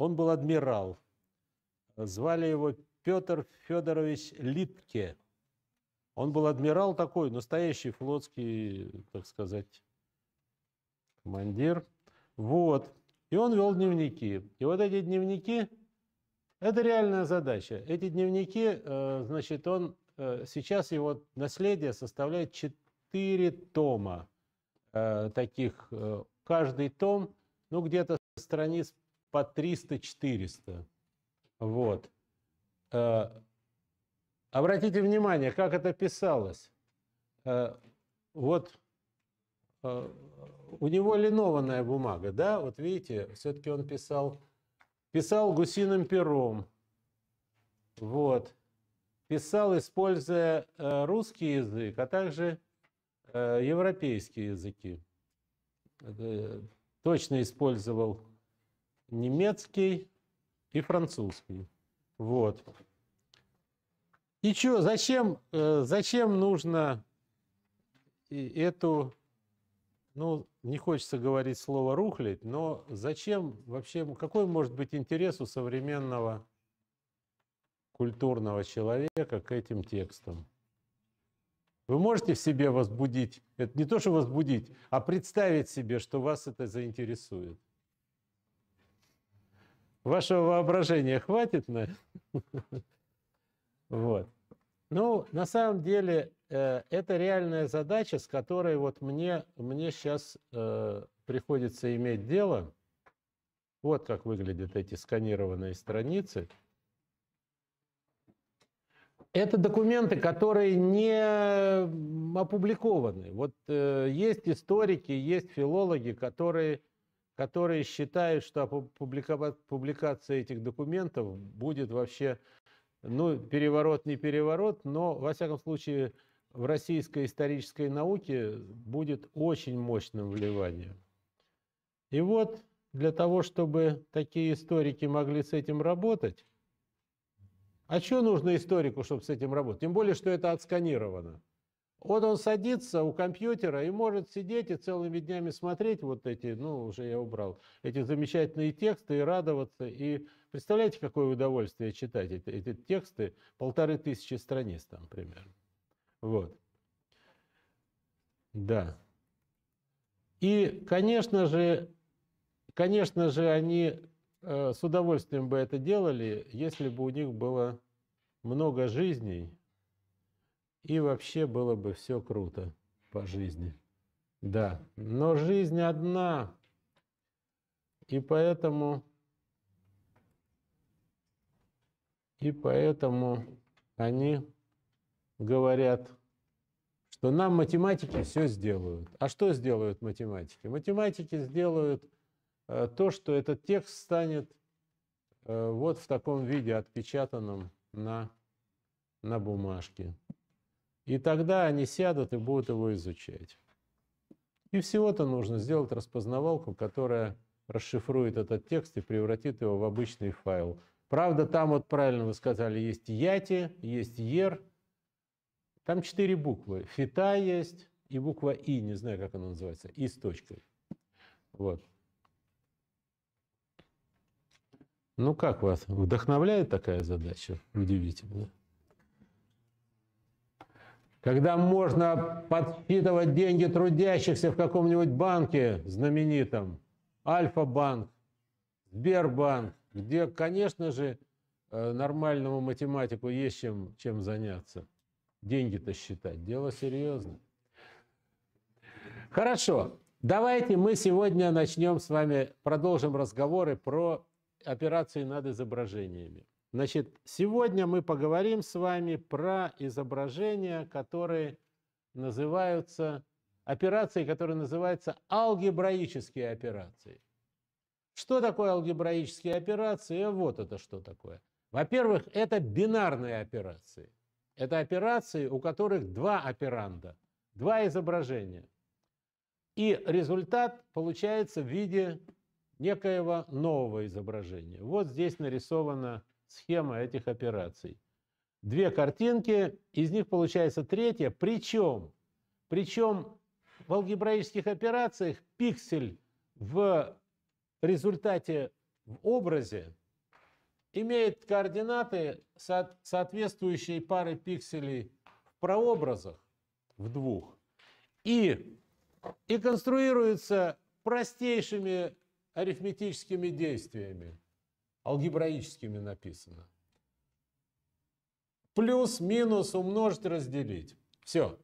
Он был адмирал. Звали его Петр Федорович Литке. Он был адмирал такой, настоящий флотский, так сказать, командир. Вот. И он вел дневники. И вот эти дневники, это реальная задача. Эти дневники, э, значит, он, э, сейчас его наследие составляет 4 тома э, таких. Каждый том, ну, где-то страниц по 300-400. Вот. Э, обратите внимание, как это писалось. Э, вот э, у него линованная бумага, да? Вот видите, все-таки он писал, писал гусиным пером. Вот. Писал, используя русский язык, а также европейские языки. Точно использовал немецкий и французский. Вот. И что, зачем, э, зачем нужно эту, ну, не хочется говорить слово рухлить, но зачем вообще, какой может быть интерес у современного культурного человека к этим текстам? Вы можете в себе возбудить, это не то, что возбудить, а представить себе, что вас это заинтересует. Вашего воображения хватит на... Вот. Ну, на самом деле, э, это реальная задача, с которой вот мне, мне сейчас э, приходится иметь дело. Вот как выглядят эти сканированные страницы. Это документы, которые не опубликованы. Вот э, есть историки, есть филологи, которые которые считают, что публикация этих документов будет вообще, ну, переворот не переворот, но, во всяком случае, в российской исторической науке будет очень мощным вливанием. И вот для того, чтобы такие историки могли с этим работать, а что нужно историку, чтобы с этим работать? Тем более, что это отсканировано. Вот он садится у компьютера и может сидеть и целыми днями смотреть вот эти, ну, уже я убрал, эти замечательные тексты и радоваться. И представляете, какое удовольствие читать эти, эти тексты, полторы тысячи страниц там примерно. Вот. Да. И, конечно же, конечно же, они э, с удовольствием бы это делали, если бы у них было много жизней, и вообще было бы все круто по жизни. Да, но жизнь одна, и поэтому, и поэтому они говорят, что нам математики все сделают. А что сделают математики? Математики сделают э, то, что этот текст станет э, вот в таком виде, отпечатанным на, на бумажке. И тогда они сядут и будут его изучать. И всего-то нужно сделать распознавалку, которая расшифрует этот текст и превратит его в обычный файл. Правда, там вот правильно вы сказали, есть яти, есть ер, там четыре буквы. Фита есть и буква И, не знаю, как она называется, И с точкой. Вот. Ну как вас вдохновляет такая задача? Удивительно когда можно подсчитывать деньги трудящихся в каком-нибудь банке знаменитом, Альфа-банк, Сбербанк, где, конечно же, э, нормальному математику есть чем, чем заняться. Деньги-то считать, дело серьезное. Хорошо, давайте мы сегодня начнем с вами, продолжим разговоры про операции над изображениями. Значит, сегодня мы поговорим с вами про изображения, которые называются, операции, которые называются алгебраические операции. Что такое алгебраические операции? Вот это что такое. Во-первых, это бинарные операции. Это операции, у которых два операнда, два изображения. И результат получается в виде некоего нового изображения. Вот здесь нарисовано схема этих операций. Две картинки, из них получается третья. Причем, причем в алгебраических операциях пиксель в результате в образе имеет координаты, соответствующие пары пикселей в прообразах, в двух. И, и конструируется простейшими арифметическими действиями алгебраическими написано. Плюс, минус, умножить, разделить. Все.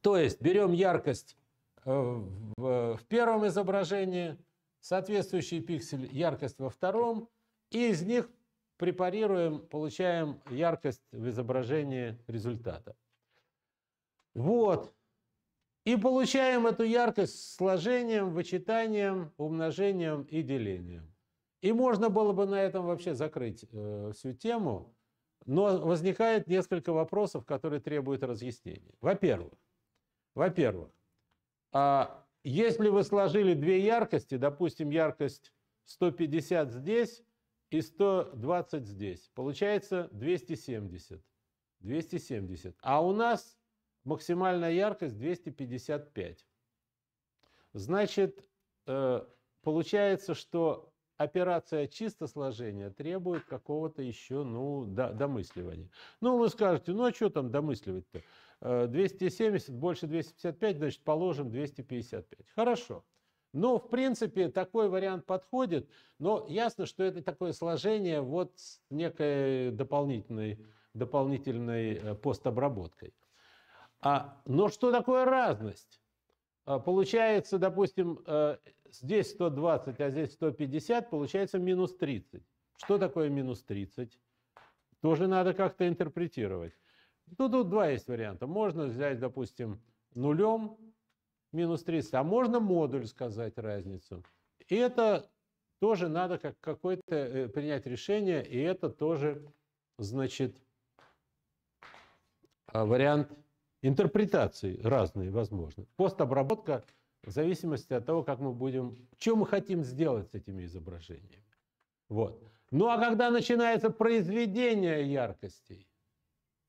То есть берем яркость э, в первом изображении, соответствующий пиксель яркость во втором, и из них препарируем, получаем яркость в изображении результата. Вот. И получаем эту яркость сложением, вычитанием, умножением и делением. И можно было бы на этом вообще закрыть э, всю тему, но возникает несколько вопросов, которые требуют разъяснения. Во-первых, во-первых, а если вы сложили две яркости, допустим, яркость 150 здесь и 120 здесь, получается 270. 270. А у нас максимальная яркость 255. Значит, э, получается, что операция чисто сложения требует какого-то еще, ну, до, домысливания. Ну, вы скажете, ну, а что там домысливать-то? 270 э, больше 255, значит, положим 255. Хорошо. Но, ну, в принципе, такой вариант подходит, но ясно, что это такое сложение вот с некой дополнительной, дополнительной э, постобработкой. А, но что такое разность? А, получается, допустим, э, здесь 120, а здесь 150, получается минус 30. Что такое минус 30? Тоже надо как-то интерпретировать. Ну, тут два есть варианта. Можно взять, допустим, нулем минус 30, а можно модуль сказать разницу. И это тоже надо как какое-то э, принять решение, и это тоже, значит, а, вариант интерпретации разные возможны. Постобработка – в зависимости от того, как мы будем, что мы хотим сделать с этими изображениями. Вот. Ну а когда начинается произведение яркостей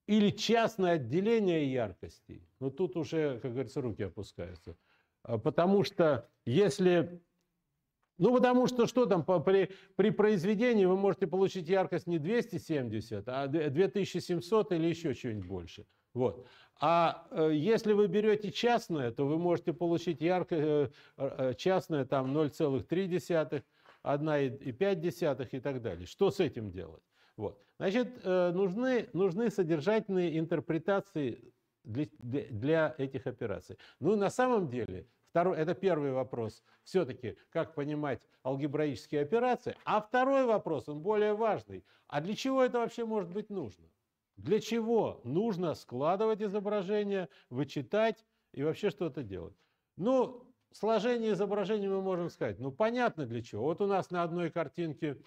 или частное отделение яркостей, ну тут уже, как говорится, руки опускаются. А, потому что если... Ну, потому что что там, при, при произведении вы можете получить яркость не 270, а 2700 или еще что нибудь больше. Вот. А э, если вы берете частное, то вы можете получить яркое э, э, частное там 0,3, 1,5 и так далее. Что с этим делать? Вот. Значит, э, нужны, нужны содержательные интерпретации для, для этих операций. Ну, на самом деле, второй, это первый вопрос, все-таки, как понимать алгебраические операции. А второй вопрос, он более важный. А для чего это вообще может быть нужно? Для чего нужно складывать изображение, вычитать и вообще что-то делать? Ну, сложение изображений мы можем сказать, ну, понятно для чего. Вот у нас на одной картинке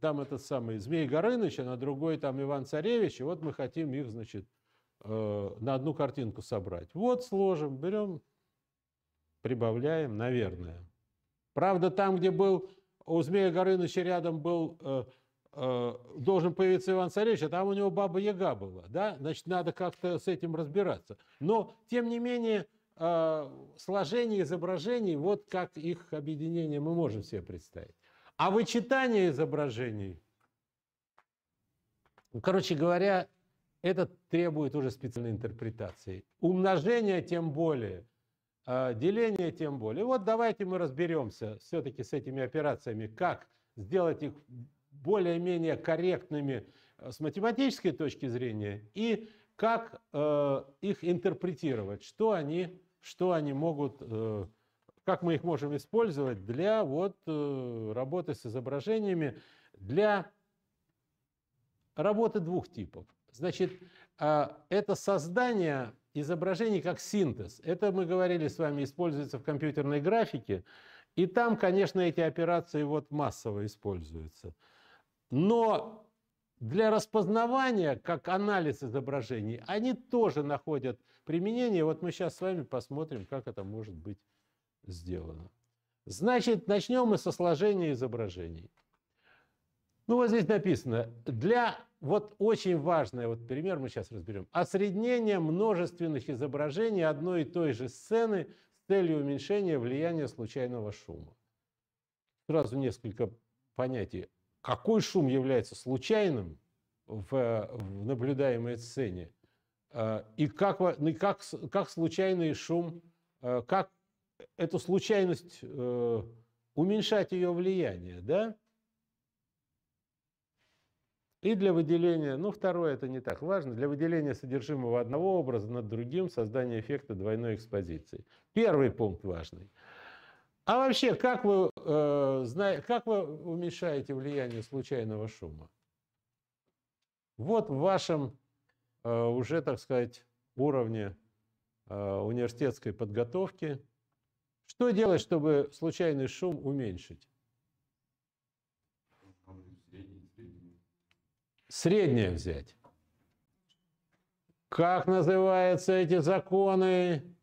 там этот самый Змей Горыныч, а на другой там Иван Царевич, и вот мы хотим их, значит, э, на одну картинку собрать. Вот сложим, берем, прибавляем, наверное. Правда, там, где был у Змея Горыныча рядом был э, Э, должен появиться Иван Царевич, а там у него баба Яга была, да, значит, надо как-то с этим разбираться. Но, тем не менее, э, сложение изображений, вот как их объединение мы можем себе представить. А вычитание изображений, короче говоря, это требует уже специальной интерпретации. Умножение тем более, э, деление тем более. Вот давайте мы разберемся все-таки с этими операциями, как сделать их более-менее корректными э, с математической точки зрения и как э, их интерпретировать, что они, что они могут, э, как мы их можем использовать для вот, э, работы с изображениями, для работы двух типов. Значит, э, это создание изображений как синтез. Это мы говорили с вами, используется в компьютерной графике, и там, конечно, эти операции вот массово используются. Но для распознавания, как анализ изображений, они тоже находят применение. Вот мы сейчас с вами посмотрим, как это может быть сделано. Значит, начнем мы со сложения изображений. Ну, вот здесь написано, для, вот очень важный вот пример мы сейчас разберем, осреднение множественных изображений одной и той же сцены с целью уменьшения влияния случайного шума. Сразу несколько понятий какой шум является случайным в, в наблюдаемой сцене, э, и как, ну, и как, как случайный шум, э, как эту случайность э, уменьшать ее влияние, да? И для выделения, ну второе это не так важно, для выделения содержимого одного образа над другим создание эффекта двойной экспозиции. Первый пункт важный – а вообще, как вы, э, зна... как вы уменьшаете влияние случайного шума? Вот в вашем э, уже, так сказать, уровне э, университетской подготовки. Что делать, чтобы случайный шум уменьшить? Среднее взять. Как называются эти законы?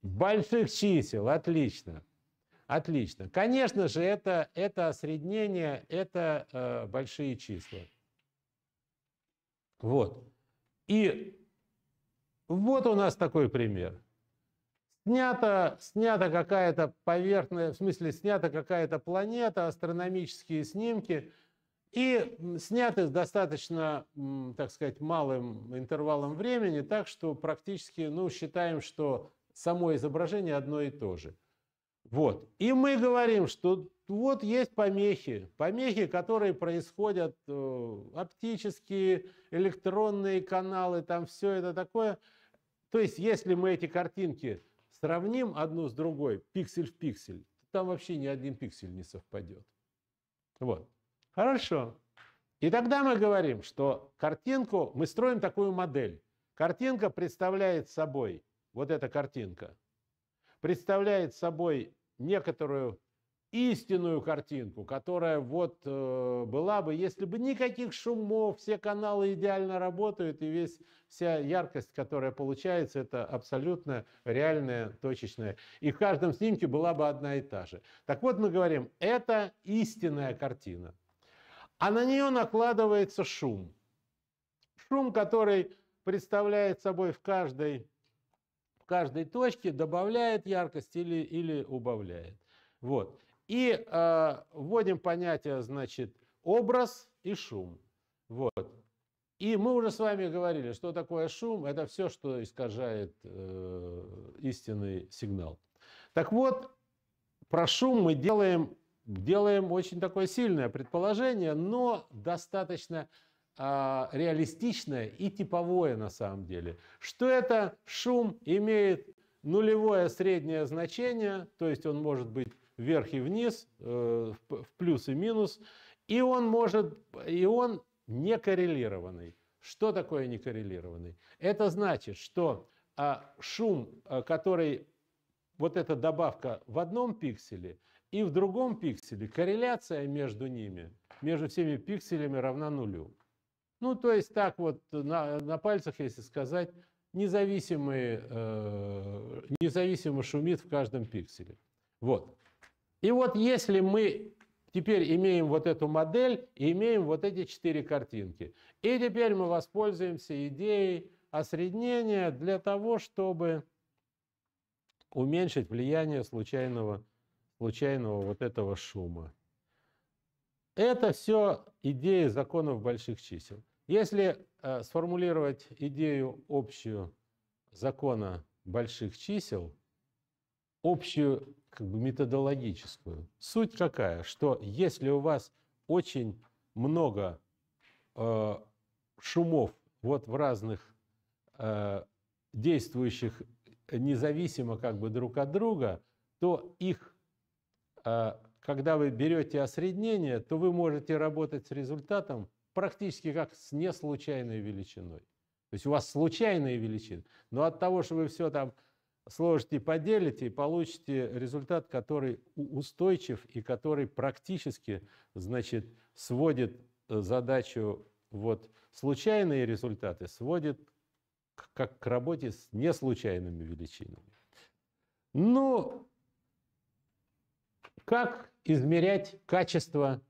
Больших чисел, отлично. Отлично. Конечно же, это, это осреднение, это э, большие числа. Вот. И вот у нас такой пример. Снята, снята какая-то поверхность, в смысле, снята какая-то планета, астрономические снимки, и сняты с достаточно, так сказать, малым интервалом времени, так что практически, ну, считаем, что само изображение одно и то же – вот. И мы говорим, что вот есть помехи. Помехи, которые происходят, э, оптические, электронные каналы, там все это такое. То есть, если мы эти картинки сравним одну с другой, пиксель в пиксель, то там вообще ни один пиксель не совпадет. Вот. Хорошо. И тогда мы говорим, что картинку, мы строим такую модель. Картинка представляет собой, вот эта картинка, представляет собой некоторую истинную картинку, которая вот э, была бы, если бы никаких шумов, все каналы идеально работают, и весь, вся яркость, которая получается, это абсолютно реальная, точечная. И в каждом снимке была бы одна и та же. Так вот мы говорим, это истинная картина. А на нее накладывается шум. Шум, который представляет собой в каждой каждой точке добавляет яркость или, или убавляет. Вот. И э, вводим понятие, значит, образ и шум. Вот. И мы уже с вами говорили, что такое шум. Это все, что искажает э, истинный сигнал. Так вот, про шум мы делаем, делаем очень такое сильное предположение, но достаточно а, реалистичное и типовое на самом деле. Что это шум имеет нулевое среднее значение, то есть он может быть вверх и вниз, э, в плюс и минус, и он может, и он не коррелированный. Что такое некоррелированный? Это значит, что а, шум, а, который вот эта добавка в одном пикселе и в другом пикселе, корреляция между ними, между всеми пикселями равна нулю. Ну, то есть так вот э, на, на пальцах, если сказать, независимые, э, независимо шумит в каждом пикселе. Вот. И вот если мы теперь имеем вот эту модель и имеем вот эти четыре картинки. И теперь мы воспользуемся идеей осреднения для того, чтобы уменьшить влияние случайного, случайного вот этого шума. Это все идеи законов больших чисел. Если э, сформулировать идею общую закона больших чисел, общую как бы методологическую, суть какая, что если у вас очень много э, шумов вот в разных э, действующих независимо как бы друг от друга, то их э, когда вы берете осреднение, то вы можете работать с результатом практически как с неслучайной величиной. То есть у вас случайные величины. Но от того, что вы все там сложите, поделите, получите результат, который устойчив и который практически, значит, сводит э, задачу вот случайные результаты сводит к, как к работе с неслучайными величинами. Ну, как измерять качество,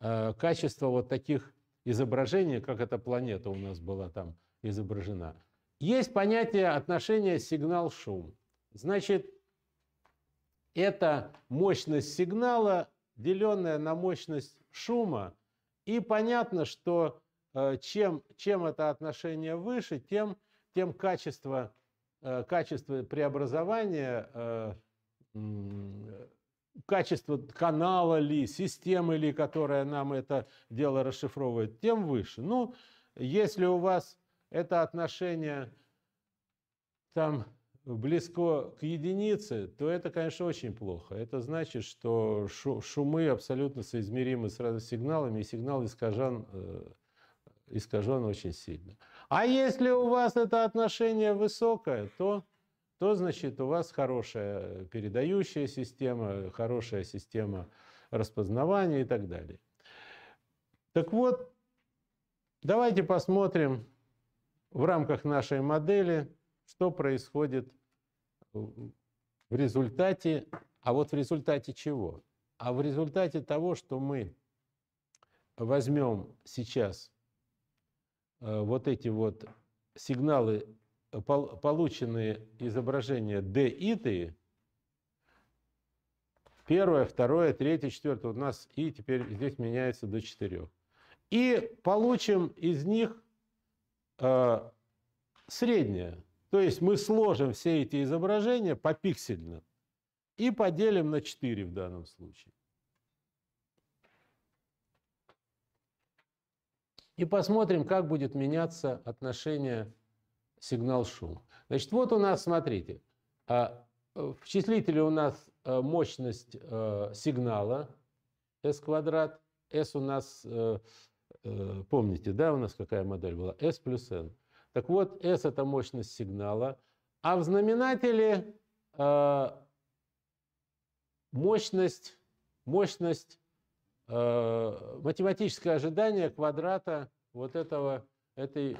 э, качество вот таких изображений, как эта планета у нас была там изображена? Есть понятие отношения сигнал-шум. Значит, это мощность сигнала, деленная на мощность шума. И понятно, что э, чем, чем это отношение выше, тем, тем качество, э, качество преобразования э, качество канала ли, системы ли, которая нам это дело расшифровывает, тем выше. Ну, если у вас это отношение там близко к единице, то это, конечно, очень плохо. Это значит, что шумы абсолютно соизмеримы с сигналами, и сигнал искажен, э, искажен очень сильно. А если у вас это отношение высокое, то то, значит, у вас хорошая передающая система, хорошая система распознавания и так далее. Так вот, давайте посмотрим в рамках нашей модели, что происходит в результате, а вот в результате чего? А в результате того, что мы возьмем сейчас э, вот эти вот сигналы полученные изображения d1, деиты, первое, второе, третье, четвертое, у нас и теперь здесь меняется до четырех. И получим из них э, среднее. То есть мы сложим все эти изображения по попиксельно и поделим на 4 в данном случае. И посмотрим, как будет меняться отношение сигнал шум. Значит, вот у нас, смотрите, а, э, в числителе у нас э, мощность э, сигнала S квадрат. S у нас, помните, да, у нас какая модель была? S плюс N. Так вот, S – это мощность сигнала, а в знаменателе мощность, мощность математическое ожидание квадрата вот этого, этой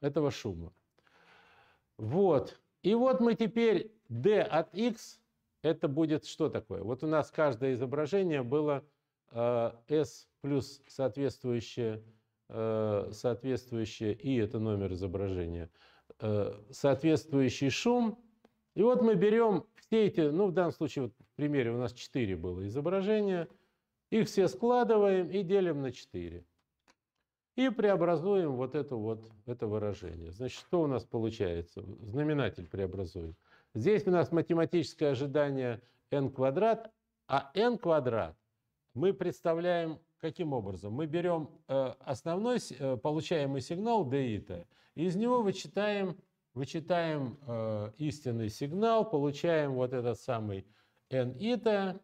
этого шума. Вот. И вот мы теперь D от X, это будет что такое? Вот у нас каждое изображение было э, S плюс соответствующее, э, соответствующее И, это номер изображения, э, соответствующий шум. И вот мы берем все эти, ну в данном случае вот в примере у нас 4 было изображения, их все складываем и делим на 4. И преобразуем вот это вот это выражение. Значит, что у нас получается? Знаменатель преобразуем. Здесь у нас математическое ожидание n квадрат, а n квадрат мы представляем каким образом? Мы берем э, основной э, получаемый сигнал d и из него вычитаем, вычитаем э, истинный сигнал, получаем вот этот самый n ита,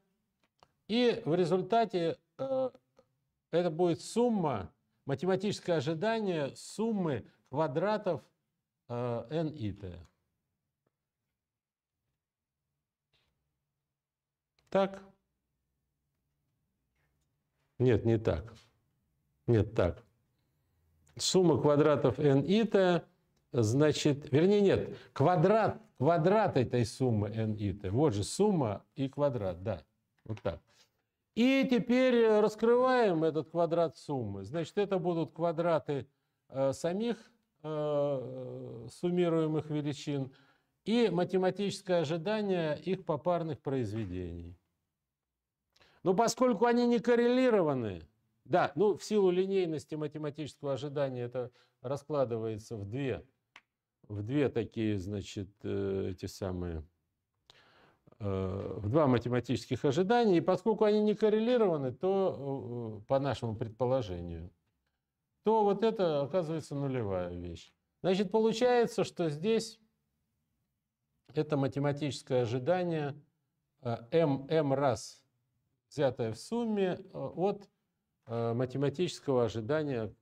и в результате это будет сумма математическое ожидание суммы квадратов э, n и t. Так? Нет, не так. Нет, так. Сумма квадратов n и t, значит, вернее, нет, квадрат, квадрат этой суммы n и t. Вот же сумма и квадрат, да, вот так. И теперь э, раскрываем этот квадрат суммы. Значит, это будут квадраты э, самих э, э суммируемых величин и математическое ожидание их попарных произведений. Но ну, поскольку они не коррелированы, да, ну в силу линейности математического ожидания это раскладывается в две, в две такие, значит, э, эти самые Э, в два математических ожидания, и поскольку они не коррелированы, то, э, по нашему предположению, то вот это оказывается нулевая вещь. Значит, получается, что здесь это математическое ожидание э, m, m раз взятое в сумме от математического ожидания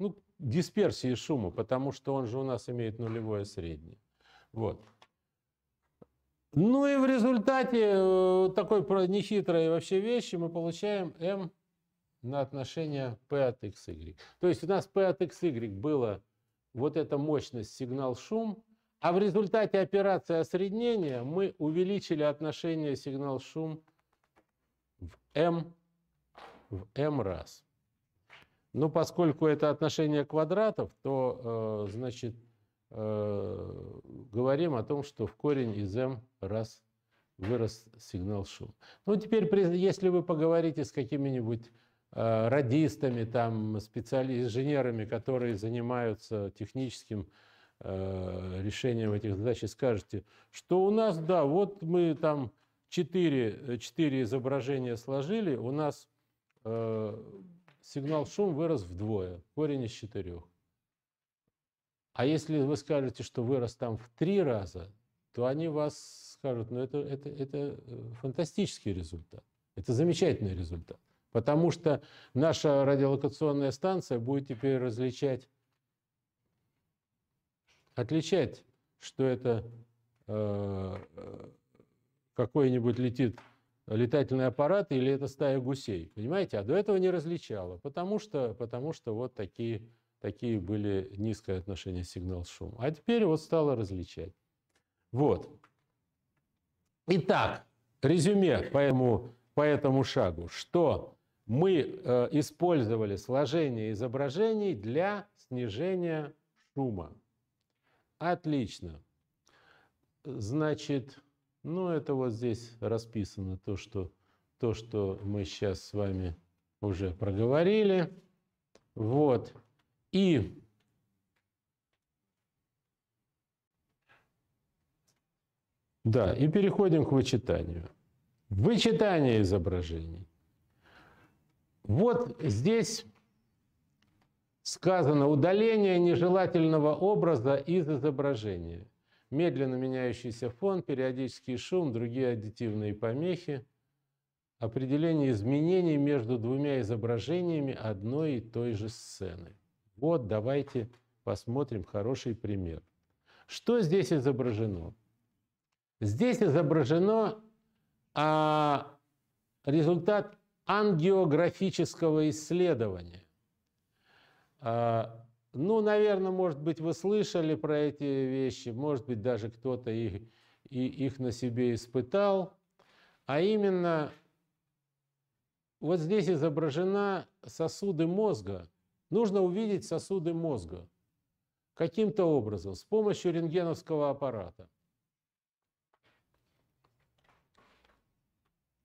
ну, дисперсии шума, потому что он же у нас имеет нулевое среднее. Вот. Ну и в результате э, такой нехитрой вообще вещи мы получаем m на отношение p от x y То есть у нас p от x y было вот эта мощность сигнал-шум, а в результате операции осреднения мы увеличили отношение сигнал-шум в m, в m раз. Но ну, поскольку это отношение квадратов, то, э, значит, Э, говорим о том, что в корень из М раз вырос сигнал шум. Ну, теперь, если вы поговорите с какими-нибудь э, радистами, там, специали- инженерами, которые занимаются техническим э, решением этих задач, и скажете, что у нас, да, вот мы там четыре 4 изображения сложили, у нас э, сигнал шум вырос вдвое, корень из четырех. А если вы скажете, что вырос там в три раза, то они вас скажут, ну это, это, это э, фантастический результат, это замечательный результат. Потому что наша радиолокационная станция будет теперь различать, отличать, что это э, э, какой-нибудь летит летательный аппарат или это стая гусей. Понимаете? А до этого не различала, потому что, потому что вот такие такие были низкое отношение сигнал-шум. А теперь вот стало различать. Вот. Итак, резюме по этому, по этому шагу, что мы э, использовали сложение изображений для снижения шума. Отлично. Значит, ну это вот здесь расписано то, что, то, что мы сейчас с вами уже проговорили. Вот. И Да, и переходим к вычитанию. Вычитание изображений. Вот здесь сказано удаление нежелательного образа из изображения. Медленно меняющийся фон, периодический шум, другие аддитивные помехи. Определение изменений между двумя изображениями одной и той же сцены. Вот давайте посмотрим хороший пример. Что здесь изображено? Здесь изображено а, результат ангиографического исследования. А, ну, наверное, может быть, вы слышали про эти вещи, может быть, даже кто-то их, и, их на себе испытал. А именно, вот здесь изображена сосуды мозга – Нужно увидеть сосуды мозга каким-то образом, с помощью рентгеновского аппарата.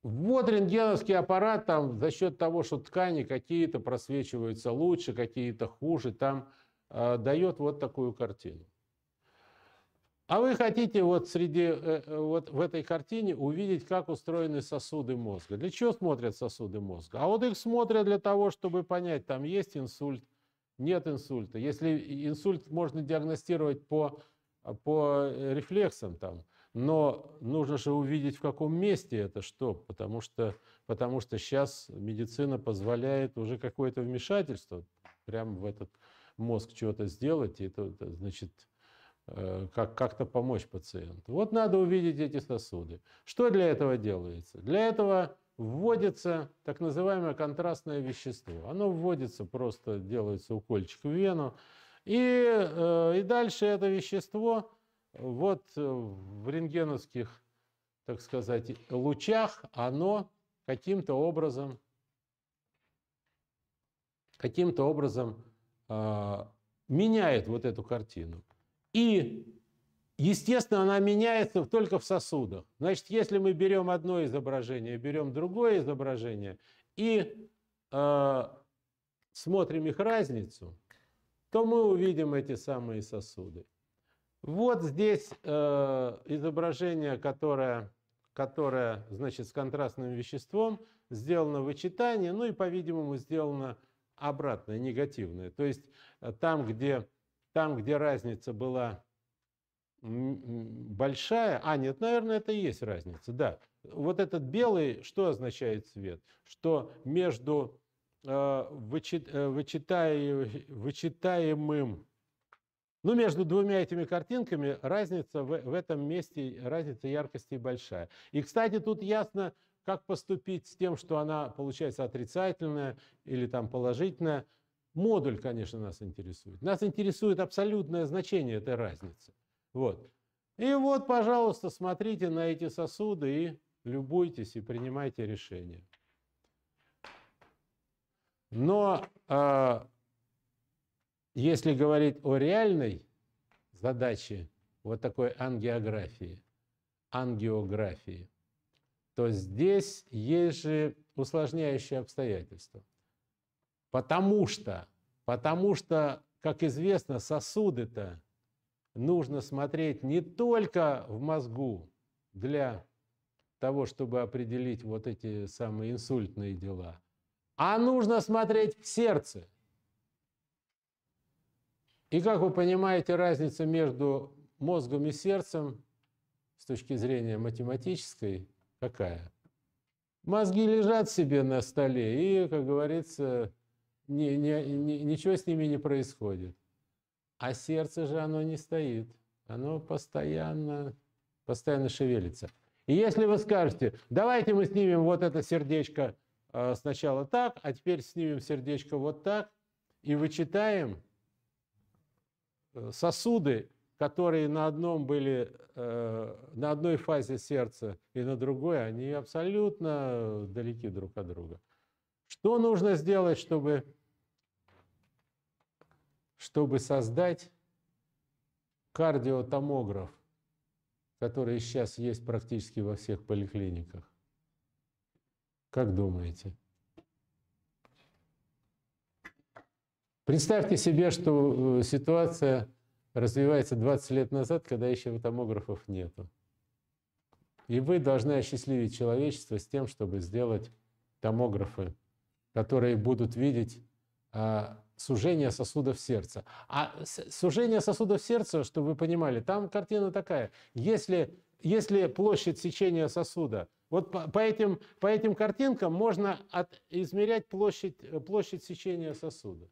Вот рентгеновский аппарат, там за счет того, что ткани какие-то просвечиваются лучше, какие-то хуже, там э, дает вот такую картину. А вы хотите вот среди, э, э, вот в этой картине увидеть, как устроены сосуды мозга. Для чего смотрят сосуды мозга? А вот их смотрят для того, чтобы понять, там есть инсульт, нет инсульта. Если инсульт можно диагностировать по, по э, рефлексам там, но нужно же увидеть, в каком месте это что, потому что, потому что сейчас медицина позволяет уже какое-то вмешательство прямо в этот мозг чего-то сделать, и это значит, Э, как- как-то помочь пациенту. Вот надо увидеть эти сосуды. Что для этого делается? Для этого вводится так называемое контрастное вещество. Оно вводится, просто делается укольчик в вену. И, э, и дальше это вещество вот э, в рентгеновских, так сказать, лучах, оно каким-то образом, каким-то образом а, меняет вот эту картину. И, естественно, она меняется только в сосудах. Значит, если мы берем одно изображение, берем другое изображение и э, смотрим их разницу, то мы увидим эти самые сосуды. Вот здесь э, изображение, которое, которое, значит, с контрастным веществом, сделано вычитание, ну и, по-видимому, сделано обратное, негативное. То есть э, там, где там, где разница была большая... А, нет, наверное, это и есть разница, да. Вот этот белый, что означает цвет? Что между э, э, вычитаемым... Ну, между двумя этими картинками разница в, в этом месте, разница яркости большая. И, кстати, тут ясно, как поступить с тем, что она получается отрицательная или там положительная. Модуль, конечно, нас интересует. Нас интересует абсолютное значение этой разницы. Вот. И вот, пожалуйста, смотрите на эти сосуды и любуйтесь и принимайте решение. Но э, если говорить о реальной задаче вот такой ангиографии, ангиографии, то здесь есть же усложняющие обстоятельства. Потому что, потому что, как известно, сосуды-то нужно смотреть не только в мозгу для того, чтобы определить вот эти самые инсультные дела, а нужно смотреть в сердце. И как вы понимаете, разница между мозгом и сердцем с точки зрения математической какая? Мозги лежат себе на столе и, как говорится, не, не, не, ничего с ними не происходит. А сердце же оно не стоит. Оно постоянно, постоянно шевелится. И если вы скажете, давайте мы снимем вот это сердечко э, сначала так, а теперь снимем сердечко вот так, и вычитаем э, сосуды, которые на одном были, э, на одной фазе сердца и на другой, они абсолютно далеки друг от друга. Что нужно сделать, чтобы, чтобы создать кардиотомограф, который сейчас есть практически во всех поликлиниках? Как думаете? Представьте себе, что э, ситуация развивается 20 лет назад, когда еще томографов нету. И вы должны осчастливить человечество с тем, чтобы сделать томографы которые будут видеть а, сужение сосудов сердца. А сужение сосудов сердца, чтобы вы понимали, там картина такая. Если, если площадь сечения сосуда, вот по, этим, по этим картинкам можно от, измерять площадь, площадь сечения сосуда.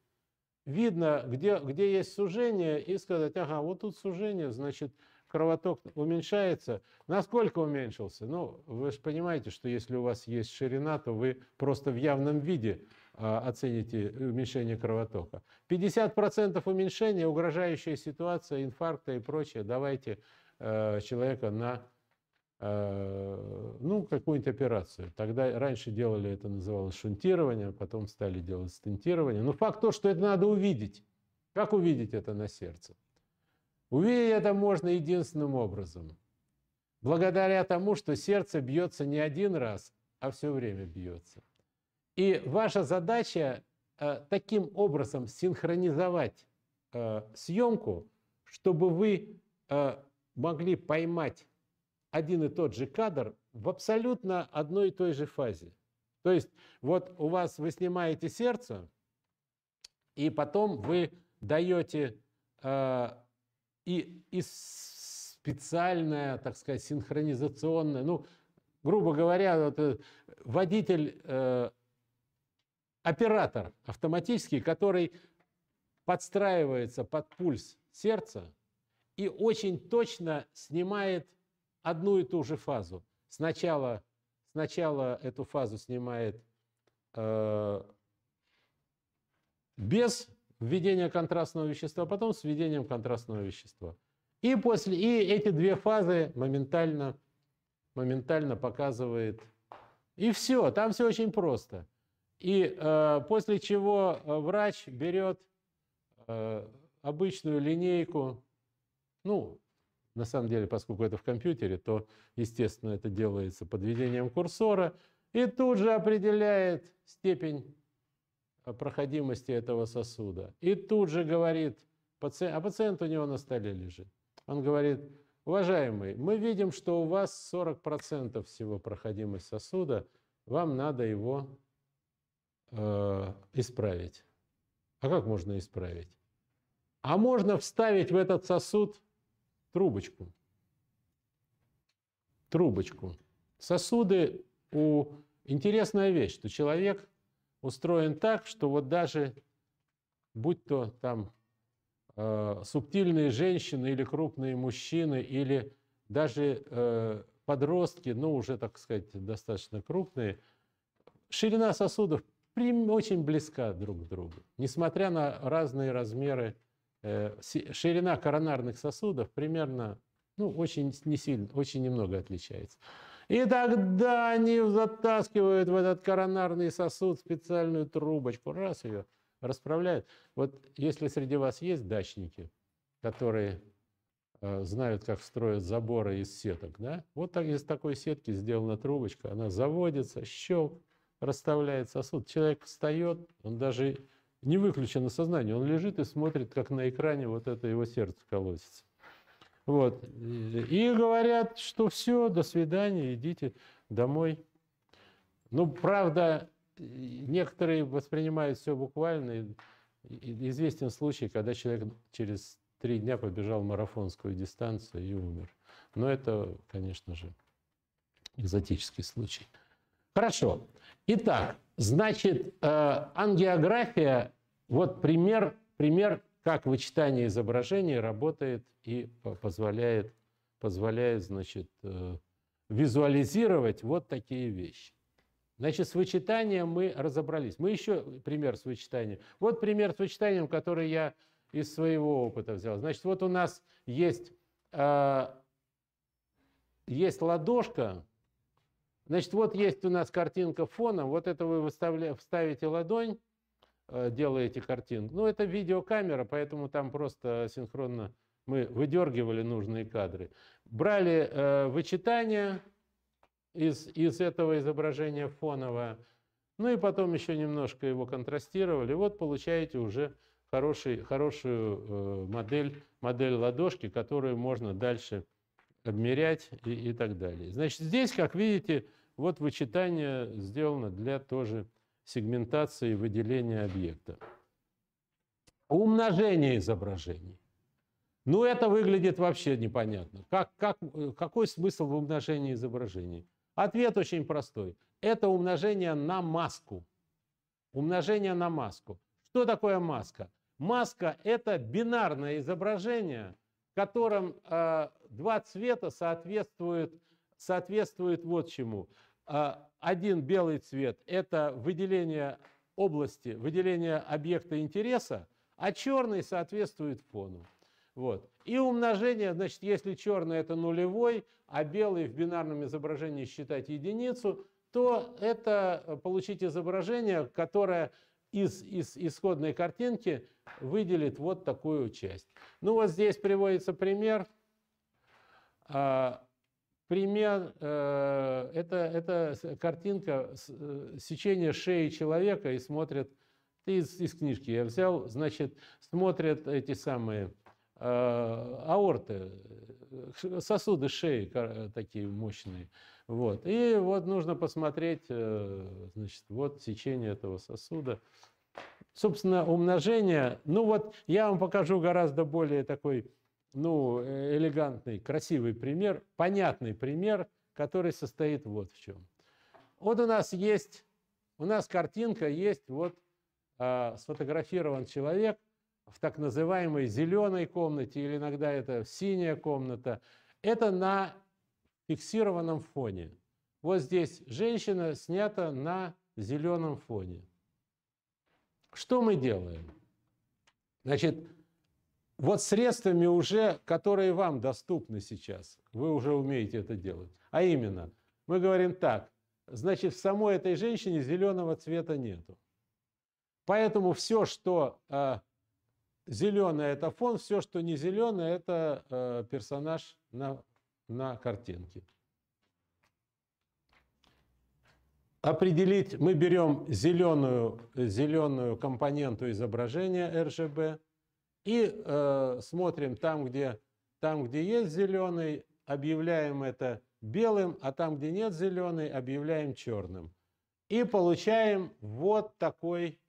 Видно, где, где есть сужение, и сказать, ага, вот тут сужение, значит, кровоток уменьшается. Насколько уменьшился? Ну, вы же понимаете, что если у вас есть ширина, то вы просто в явном виде а, оцените уменьшение кровотока. 50% уменьшения, угрожающая ситуация, инфаркта и прочее. Давайте э, человека на э, ну, какую-нибудь операцию. Тогда раньше делали это называлось шунтирование, а потом стали делать стентирование. Но факт то, что это надо увидеть. Как увидеть это на сердце? Увидеть это можно единственным образом. Благодаря тому, что сердце бьется не один раз, а все время бьется. И ваша задача э, таким образом синхронизовать э, съемку, чтобы вы э, могли поймать один и тот же кадр в абсолютно одной и той же фазе. То есть вот у вас вы снимаете сердце, и потом вы даете э, и, и специальная, так сказать, синхронизационная, ну, грубо говоря, вот, э, водитель, э, оператор автоматический, который подстраивается под пульс сердца и очень точно снимает одну и ту же фазу. Сначала, сначала эту фазу снимает э, без введение контрастного вещества, потом с введением контрастного вещества. И, после, и эти две фазы моментально, моментально показывает. И все, там все очень просто. И э, после чего э, врач берет э, обычную линейку, ну, на самом деле, поскольку это в компьютере, то, естественно, это делается подведением курсора, и тут же определяет степень проходимости этого сосуда. И тут же говорит, пациент, а пациент у него на столе лежит. Он говорит, уважаемый, мы видим, что у вас 40% всего проходимость сосуда, вам надо его э, исправить. А как можно исправить? А можно вставить в этот сосуд трубочку. Трубочку. Сосуды у... Интересная вещь, что человек устроен так, что вот даже будь то там э, субтильные женщины или крупные мужчины, или даже э, подростки, ну уже, так сказать, достаточно крупные, ширина сосудов очень близка друг к другу, несмотря на разные размеры. Э, ширина коронарных сосудов примерно, ну, очень, не сильно, очень немного отличается. И тогда они затаскивают в этот коронарный сосуд специальную трубочку, раз ее расправляют. Вот если среди вас есть дачники, которые э, знают, как строят заборы из сеток, да? Вот так, из такой сетки сделана трубочка, она заводится, щелк, расставляет сосуд. Человек встает, он даже не выключено сознание, он лежит и смотрит, как на экране вот это его сердце колотится. Вот. И говорят, что все, до свидания, идите домой. Ну, правда, некоторые воспринимают все буквально. Известен случай, когда человек через три дня побежал марафонскую дистанцию и умер. Но это, конечно же, экзотический случай. Хорошо. Итак, значит, э, ангиография, вот пример, пример как вычитание изображений работает и позволяет, позволяет значит, э, визуализировать вот такие вещи. Значит, с вычитанием мы разобрались. Мы еще пример с вычитанием. Вот пример с вычитанием, который я из своего опыта взял. Значит, вот у нас есть, э, есть ладошка. Значит, вот есть у нас картинка фона. Вот это вы вставите ладонь. Э, эти картинки. Ну, это видеокамера, поэтому там просто синхронно мы выдергивали нужные кадры. Брали э, вычитание из, из этого изображения фоновое, ну и потом еще немножко его контрастировали. Вот получаете уже хороший, хорошую э, модель, модель ладошки, которую можно дальше обмерять и, и так далее. Значит, здесь, как видите, вот вычитание сделано для тоже сегментации и выделения объекта. Умножение изображений. Ну, это выглядит вообще непонятно. Как, как, какой смысл в умножении изображений? Ответ очень простой. Это умножение на маску. Умножение на маску. Что такое маска? Маска – это бинарное изображение, в котором э, два цвета соответствуют, соответствуют вот чему. Э, один белый цвет – это выделение области, выделение объекта интереса, а черный соответствует фону. Вот. И умножение, значит, если черный это нулевой, а белый в бинарном изображении считать единицу, то это э, получить изображение, которое из, из исходной картинки выделит вот такую часть. Ну вот здесь приводится пример. А, пример, э, это, это картинка с, э, сечения шеи человека и смотрят, ты из, из книжки я взял, значит, смотрят эти самые э, аорты, сосуды шеи такие мощные. Вот. И вот нужно посмотреть, значит, вот сечение этого сосуда. Собственно, умножение, ну вот я вам покажу гораздо более такой ну, э, элегантный, красивый пример, понятный пример, который состоит вот в чем. Вот у нас есть, у нас картинка есть, вот э, сфотографирован человек в так называемой зеленой комнате, или иногда это синяя комната. Это на фиксированном фоне. Вот здесь женщина снята на зеленом фоне. Что мы делаем? Значит, вот средствами уже, которые вам доступны сейчас, вы уже умеете это делать. А именно, мы говорим так, значит, в самой этой женщине зеленого цвета нету. Поэтому все, что э, зеленое, это фон, все, что не зеленое, это э, персонаж на, на картинке. Определить, мы берем зеленую, зеленую компоненту изображения RGB – и э, смотрим там где, там, где есть зеленый, объявляем это белым, а там, где нет зеленый, объявляем черным. И получаем вот такой,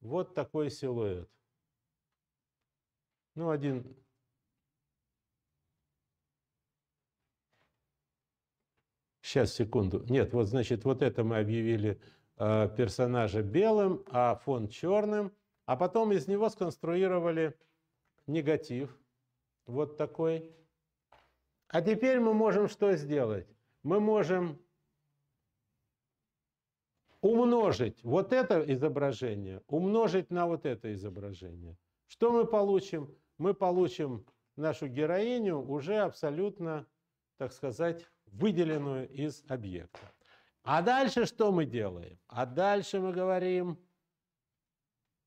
вот такой силуэт. Ну, один Сейчас, секунду. Нет, вот значит, вот это мы объявили э, персонажа белым, а фон черным. А потом из него сконструировали негатив, вот такой. А теперь мы можем что сделать? Мы можем умножить вот это изображение, умножить на вот это изображение. Что мы получим? Мы получим нашу героиню уже абсолютно, так сказать, выделенную из объекта. А дальше что мы делаем? А дальше мы говорим,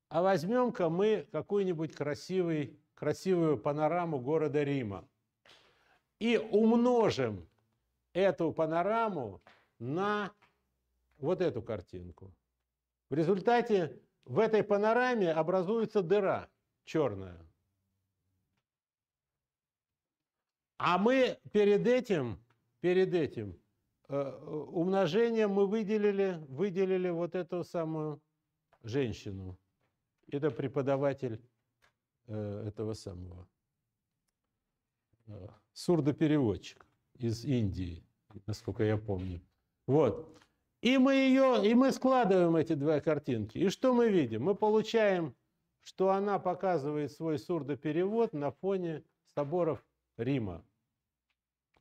а возьмем-ка мы какую-нибудь красивую панораму города Рима и умножим эту панораму на вот эту картинку. В результате в этой панораме образуется дыра черная. А мы перед этим, перед этим э, умножением мы выделили, выделили вот эту самую женщину. Это преподаватель э, этого самого э, сурдопереводчик из Индии, насколько я помню. Вот. И мы ее, и мы складываем эти две картинки. И что мы видим? Мы получаем, что она показывает свой сурдоперевод на фоне соборов Рима.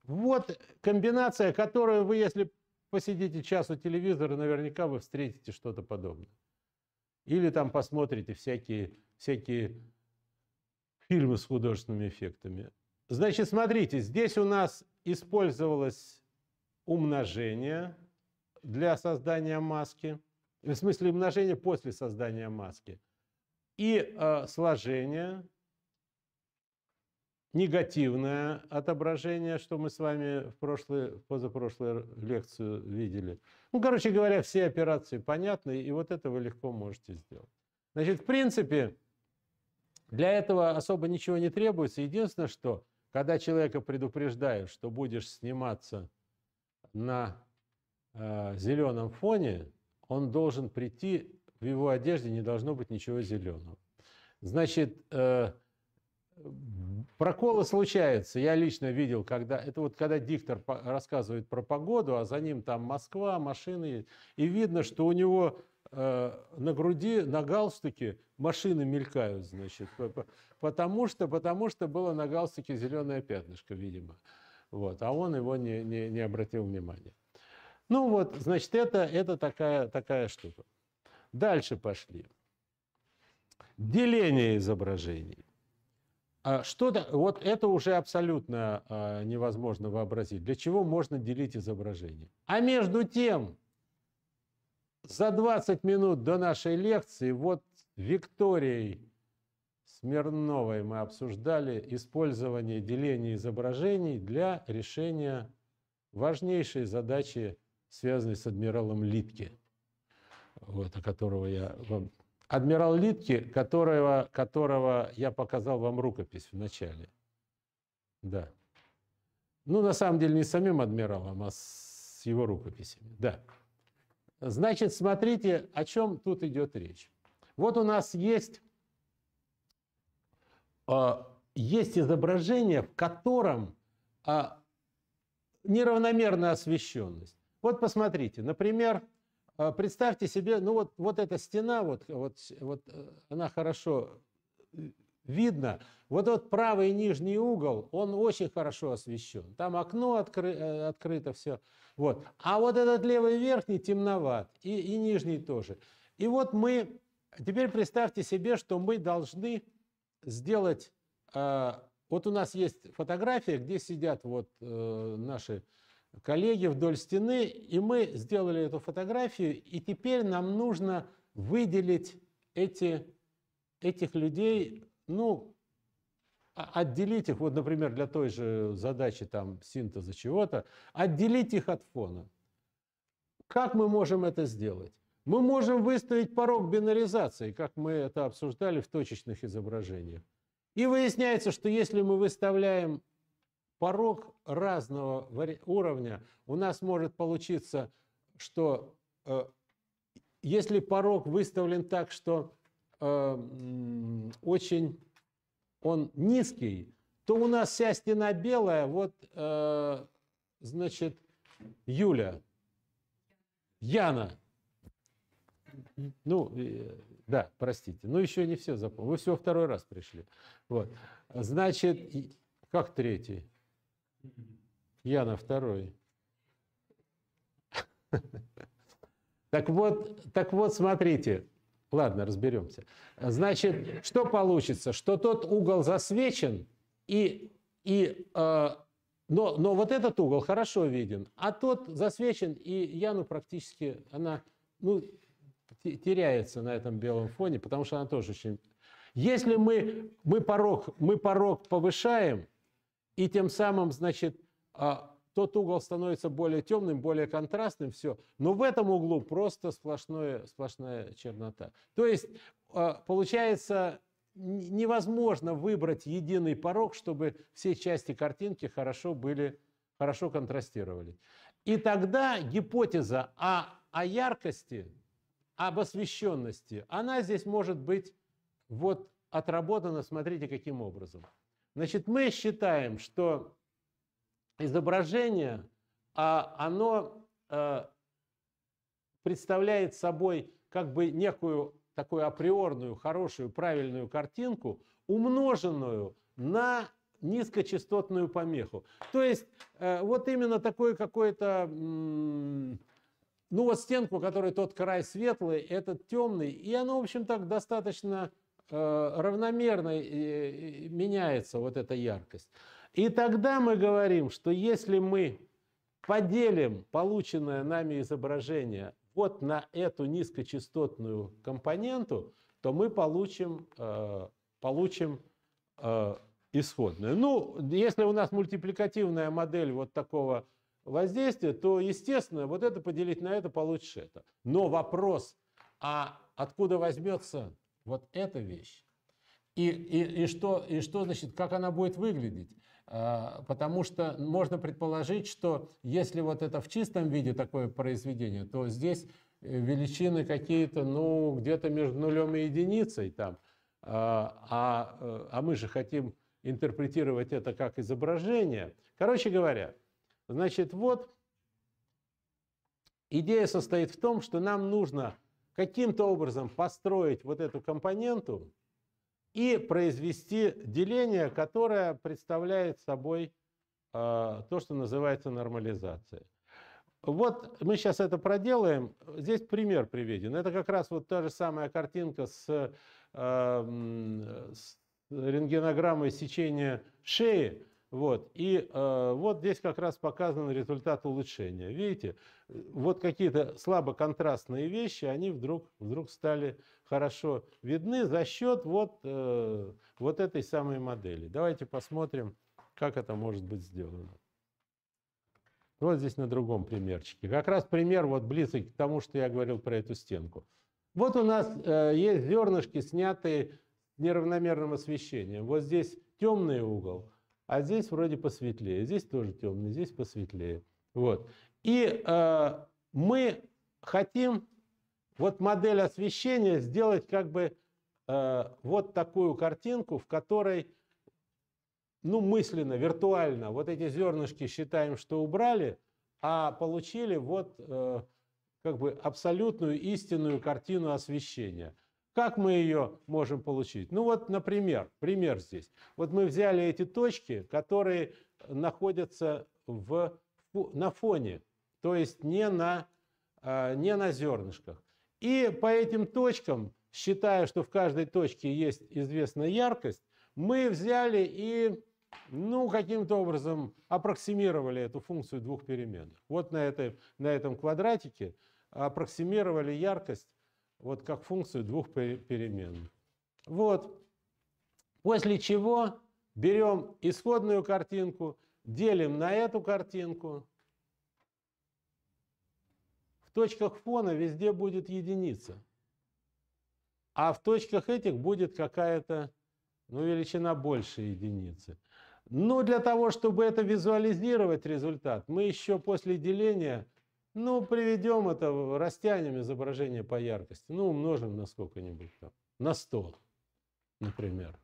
Вот комбинация, которую вы, если посидите час у телевизора, наверняка вы встретите что-то подобное. Или там посмотрите всякие, всякие фильмы с художественными эффектами. Значит, смотрите, здесь у нас использовалось умножение для создания маски, в смысле умножение после создания маски, и э, сложение – негативное отображение, что мы с вами в прошлой, позапрошлую лекцию видели. Ну, короче говоря, все операции понятны, и вот это вы легко можете сделать. Значит, в принципе, для этого особо ничего не требуется. Единственное, что когда человека предупреждают, что будешь сниматься на э, зеленом фоне, он должен прийти, в его одежде не должно быть ничего зеленого. Значит, э, Проколы случаются. Я лично видел, когда это вот когда диктор рассказывает про погоду, а за ним там Москва, машины, и видно, что у него э, на груди, на галстуке машины мелькают, значит, потому что, потому что было на галстуке зеленое пятнышко, видимо. Вот, а он его не, не, не обратил внимания. Ну вот, значит, это, это такая, такая штука. Дальше пошли. Деление изображений. А, что-то, вот это уже абсолютно а, невозможно вообразить. Для чего можно делить изображение? А между тем, за 20 минут до нашей лекции вот Викторией Смирновой мы обсуждали использование деления изображений для решения важнейшей задачи, связанной с адмиралом Литке, вот, о которого я вам Адмирал Литки, которого, которого я показал вам рукопись в начале. Да. Ну, на самом деле, не с самим адмиралом, а с его рукописями. Да. Значит, смотрите, о чем тут идет речь. Вот у нас есть, э, есть изображение, в котором э, неравномерная освещенность. Вот посмотрите, например, а, представьте себе, ну вот, вот эта стена, вот, вот, вот э, она хорошо э, видна. Вот этот правый нижний угол, он очень хорошо освещен. Там окно откры, э, открыто все. Вот. А вот этот левый верхний темноват, и, и нижний тоже. И вот мы, теперь представьте себе, что мы должны сделать, э, вот у нас есть фотография, где сидят вот э, наши коллеги вдоль стены, и мы сделали эту фотографию, и теперь нам нужно выделить эти, этих людей, ну, а, отделить их, вот, например, для той же задачи там синтеза чего-то, отделить их от фона. Как мы можем это сделать? Мы можем выставить порог бинаризации, как мы это обсуждали в точечных изображениях. И выясняется, что если мы выставляем порог разного уровня. У нас может получиться, что э, если порог выставлен так, что э, очень он низкий, то у нас вся стена белая, вот, э, значит, Юля, Яна. Ну, да, простите. Ну, еще не все запомнили. Вы всего второй раз пришли. Вот. Значит, как третий? Яна второй. Так вот, так вот, смотрите. Ладно, разберемся. Значит, что получится? Что тот угол засвечен, и, и, э, но, но вот этот угол хорошо виден, а тот засвечен, и Яну практически, она ну, теряется на этом белом фоне, потому что она тоже очень... Если мы, мы, порог, мы порог повышаем, и тем самым, значит, а, тот угол становится более темным, более контрастным, все. Но в этом углу просто сплошное, сплошная чернота. То есть а, получается невозможно выбрать единый порог, чтобы все части картинки хорошо были, хорошо контрастировали. И тогда гипотеза о, о яркости, об освещенности, она здесь может быть вот отработана, смотрите, каким образом – Значит, мы считаем, что изображение, а, оно э, представляет собой как бы некую такую априорную, хорошую, правильную картинку, умноженную на низкочастотную помеху. То есть э, вот именно такое какое-то, ну вот стенку, которой тот край светлый, этот темный, и оно, в общем так достаточно Э, равномерно э, э, меняется вот эта яркость. И тогда мы говорим, что если мы поделим полученное нами изображение вот на эту низкочастотную компоненту, то мы получим, э, получим э, исходную. Ну, если у нас мультипликативная модель вот такого воздействия, то, естественно, вот это поделить на это получишь это. Но вопрос, а откуда возьмется вот эта вещь. И, и, и, что, и что значит, как она будет выглядеть? А, потому что можно предположить, что если вот это в чистом виде такое произведение, то здесь э, величины какие-то, ну, где-то между нулем и единицей там. А, а, э, а мы же хотим интерпретировать это как изображение. Короче говоря, значит, вот идея состоит в том, что нам нужно каким-то образом построить вот эту компоненту и произвести деление, которое представляет собой э, то, что называется нормализацией. Вот мы сейчас это проделаем. Здесь пример приведен. Это как раз вот та же самая картинка с, э, с рентгенограммой сечения шеи. Вот. И э, вот здесь как раз показан результат улучшения. Видите, вот какие-то слабо контрастные вещи, они вдруг, вдруг стали хорошо видны за счет вот, э, вот этой самой модели. Давайте посмотрим, как это может быть сделано. Вот здесь на другом примерчике. Как раз пример вот близок к тому, что я говорил про эту стенку. Вот у нас э, есть зернышки, снятые неравномерным освещением. Вот здесь темный угол – а здесь вроде посветлее, здесь тоже темный, здесь посветлее. Вот. И э, мы хотим вот модель освещения сделать как бы э, вот такую картинку, в которой, ну, мысленно, виртуально вот эти зернышки считаем, что убрали, а получили вот э, как бы абсолютную истинную картину освещения – как мы ее можем получить? Ну вот, например, пример здесь. Вот мы взяли эти точки, которые находятся в, на фоне, то есть не на, а, не на зернышках. И по этим точкам, считая, что в каждой точке есть известная яркость, мы взяли и ну, каким-то образом аппроксимировали эту функцию двух переменных. Вот на, этой, на этом квадратике аппроксимировали яркость вот как функцию двух переменных. Вот. После чего берем исходную картинку, делим на эту картинку. В точках фона везде будет единица. А в точках этих будет какая-то ну, величина больше единицы. Но для того, чтобы это визуализировать результат, мы еще после деления ну, приведем это, растянем изображение по яркости. Ну, умножим на сколько-нибудь там. На 100, например.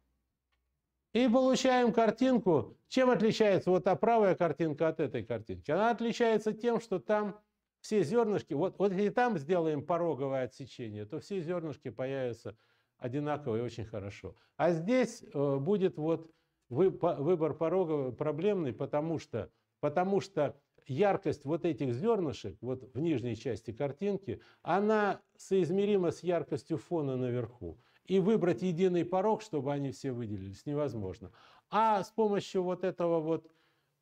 И получаем картинку. Чем отличается вот та правая картинка от этой картинки? Она отличается тем, что там все зернышки, вот, вот если там сделаем пороговое отсечение, то все зернышки появятся одинаково и очень хорошо. А здесь э, будет вот выбор пороговый проблемный, потому что, потому что яркость вот этих зернышек, вот в нижней части картинки, она соизмерима с яркостью фона наверху. И выбрать единый порог, чтобы они все выделились, невозможно. А с помощью вот этого вот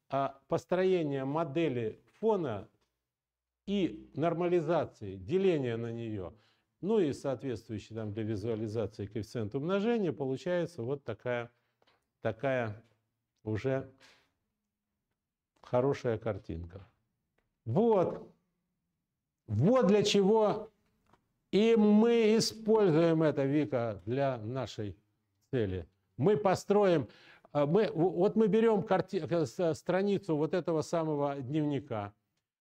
а, построения модели фона и нормализации, деления на нее, ну и соответствующий там для визуализации коэффициент умножения, получается вот такая, такая уже Хорошая картинка. Вот. Вот для чего и мы используем это, Вика, для нашей цели. Мы построим, а, мы, вот мы берем карти, э, э, страницу вот этого самого дневника.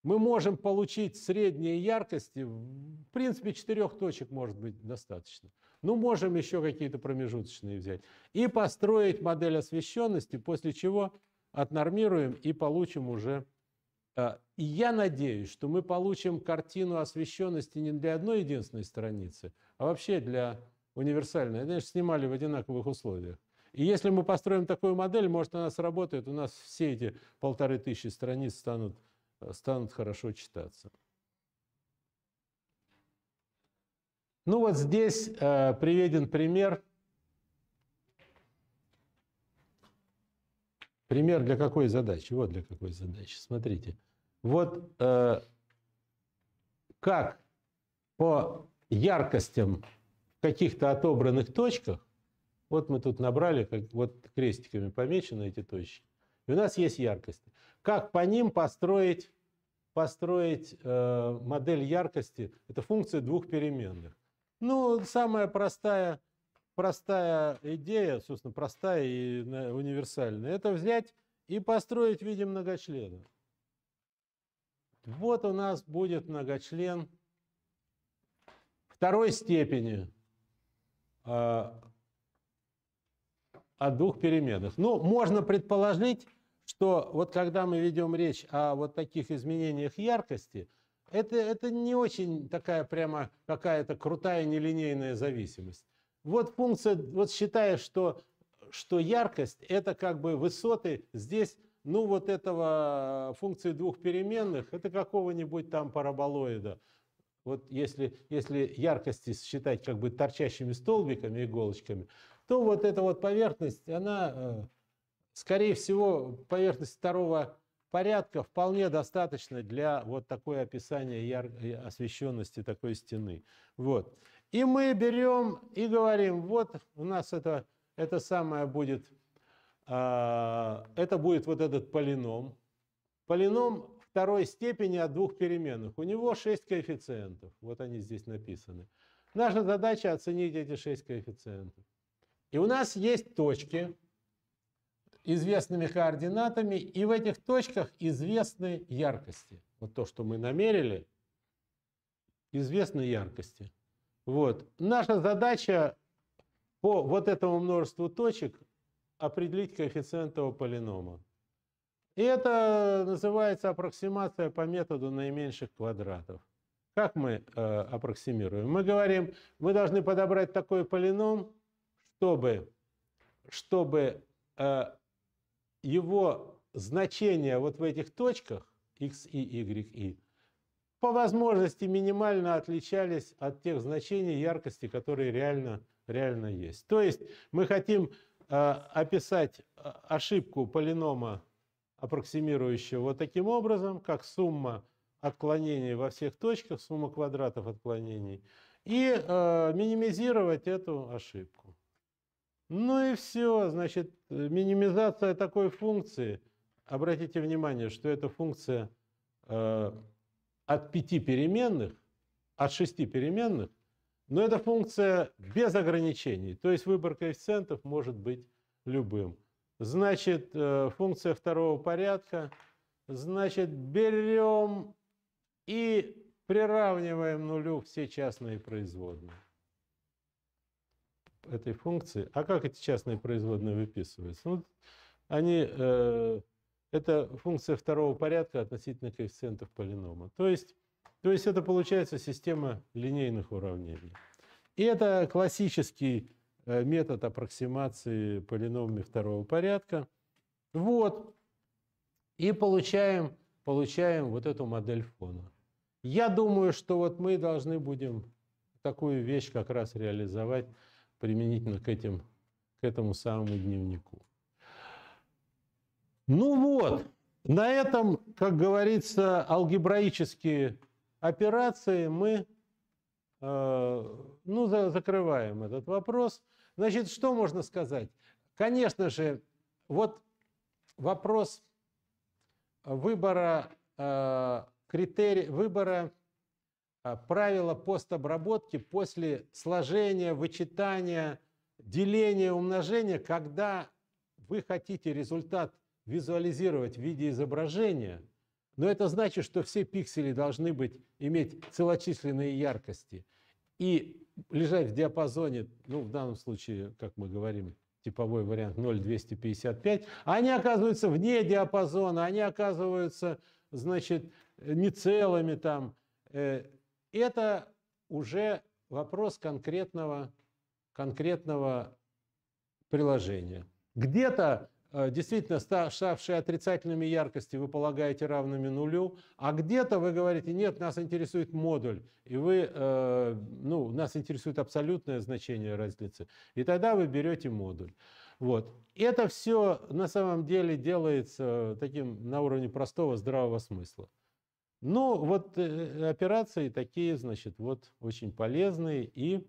Мы можем получить средние яркости, в принципе, четырех точек может быть достаточно. Ну, можем еще какие-то промежуточные взять. И построить модель освещенности, после чего отнормируем и получим уже... А, и я надеюсь, что мы получим картину освещенности не для одной единственной страницы, а вообще для универсальной. Они же снимали в одинаковых условиях. И если мы построим такую модель, может, она сработает, у нас все эти полторы тысячи страниц станут, станут хорошо читаться. Ну вот здесь э, приведен пример – Пример для какой задачи? Вот для какой задачи. Смотрите. Вот э, как по яркостям в каких-то отобранных точках, вот мы тут набрали, как, вот крестиками помечены эти точки, и у нас есть яркости. Как по ним построить, построить э, модель яркости? Это функция двух переменных. Ну, самая простая простая идея, собственно, простая и универсальная, это взять и построить в виде многочлена. Вот у нас будет многочлен второй степени а, о двух переменах. Ну, можно предположить, что вот когда мы ведем речь о вот таких изменениях яркости, это, это не очень такая прямо какая-то крутая нелинейная зависимость. Вот функция, вот считая, что, что яркость это как бы высоты здесь, ну вот этого э, функции двух переменных, это какого-нибудь там параболоида. Вот если, если яркости считать как бы торчащими столбиками, иголочками, то вот эта вот поверхность, она, э, скорее всего, поверхность второго порядка вполне достаточно для вот такое описание яр... Э, освещенности такой стены. Вот. И мы берем и говорим, вот у нас это, это самое будет, э, это будет вот этот полином. Полином второй степени от двух переменных. У него 6 коэффициентов. Вот они здесь написаны. Наша задача оценить эти 6 коэффициентов. И у нас есть точки известными координатами, и в этих точках известны яркости. Вот то, что мы намерили, известны яркости. Вот. Наша задача по вот этому множеству точек определить коэффициент этого полинома. И это называется аппроксимация по методу наименьших квадратов. Как мы э, аппроксимируем? Мы говорим, мы должны подобрать такой полином, чтобы, чтобы э, его значение вот в этих точках x и y по возможности минимально отличались от тех значений яркости, которые реально, реально есть. То есть мы хотим э, описать э, ошибку полинома, аппроксимирующего вот таким образом, как сумма отклонений во всех точках, сумма квадратов отклонений, и э, минимизировать эту ошибку. Ну и все, значит, минимизация такой функции, обратите внимание, что эта функция э, от пяти переменных, от шести переменных, но эта функция без ограничений, то есть выбор коэффициентов может быть любым. Значит, э, функция второго порядка, значит, берем и приравниваем нулю все частные производные этой функции. А как эти частные производные выписываются? Ну, они э, это функция второго порядка относительно коэффициентов полинома. То есть, то есть это получается система линейных уравнений. И это классический э, метод аппроксимации полиномами второго порядка. Вот. И получаем, получаем вот эту модель фона. Я думаю, что вот мы должны будем такую вещь как раз реализовать применительно к, этим, к этому самому дневнику. Ну вот, на этом, как говорится, алгебраические операции мы э, ну, за, закрываем этот вопрос. Значит, что можно сказать? Конечно же, вот вопрос выбора э, критерий, выбора э, правила постобработки после сложения, вычитания, деления, умножения, когда вы хотите результат визуализировать в виде изображения, но это значит, что все пиксели должны быть, иметь целочисленные яркости и лежать в диапазоне, ну, в данном случае, как мы говорим, типовой вариант 0,255, а они оказываются вне диапазона, они оказываются, значит, не целыми там. Э, это уже вопрос конкретного, конкретного приложения. Где-то Э, действительно ставшие отрицательными яркости, вы полагаете равными нулю, а где-то вы говорите, нет, нас интересует модуль, и вы, э, ну, нас интересует абсолютное значение разницы, и тогда вы берете модуль. Вот. Это все на самом деле делается таким на уровне простого здравого смысла. Ну, вот э, операции такие, значит, вот очень полезные и,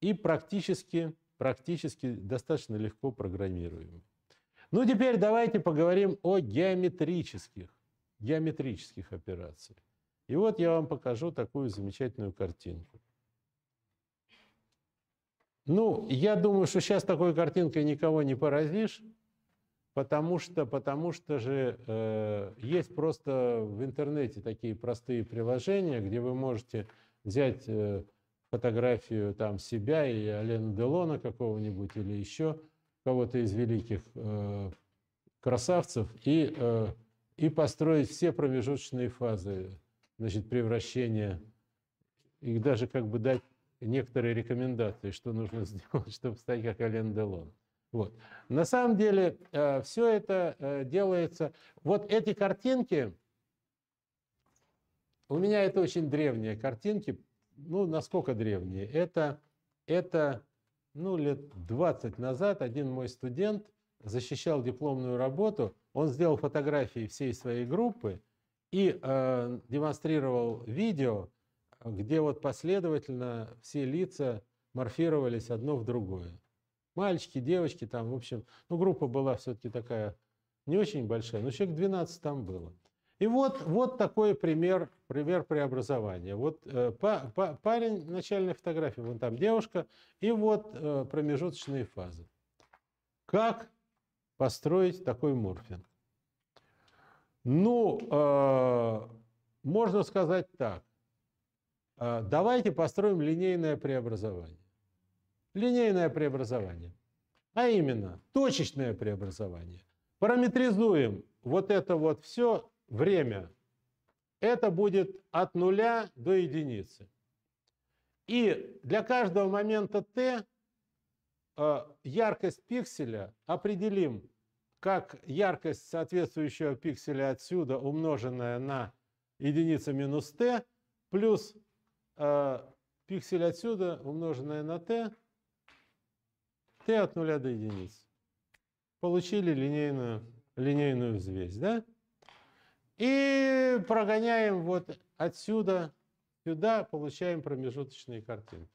и практически, практически достаточно легко программируемые. Ну, теперь давайте поговорим о геометрических, геометрических операциях. И вот я вам покажу такую замечательную картинку. Ну, я думаю, что сейчас такой картинкой никого не поразишь, потому что, потому что же э, есть просто в интернете такие простые приложения, где вы можете взять э, фотографию там себя и Алена Делона какого-нибудь или еще, кого-то из великих э, красавцев и, э, и построить все промежуточные фазы значит, превращения, и даже как бы дать некоторые рекомендации, что нужно сделать, чтобы стать как Ален Делон. Вот. На самом деле э, все это э, делается... Вот эти картинки, у меня это очень древние картинки, ну, насколько древние? Это, это ну, лет 20 назад один мой студент защищал дипломную работу, он сделал фотографии всей своей группы и э, демонстрировал видео, где вот последовательно все лица морфировались одно в другое. Мальчики, девочки там, в общем, ну группа была все-таки такая не очень большая, но человек 12 там было. И вот, вот такой пример, пример преобразования. Вот э, па, па, парень, начальная фотография, вон там девушка, и вот э, промежуточные фазы. Как построить такой морфинг? Ну, э, можно сказать так. Э, давайте построим линейное преобразование. Линейное преобразование. А именно, точечное преобразование. Параметризуем вот это вот все время. Это будет от нуля до единицы. И для каждого момента t э, яркость пикселя определим как яркость соответствующего пикселя отсюда, умноженная на единица минус t, плюс э, пиксель отсюда, умноженная на t, t от нуля до единицы. Получили линейную, линейную взвесь. Да? И прогоняем вот отсюда сюда, получаем промежуточные картины.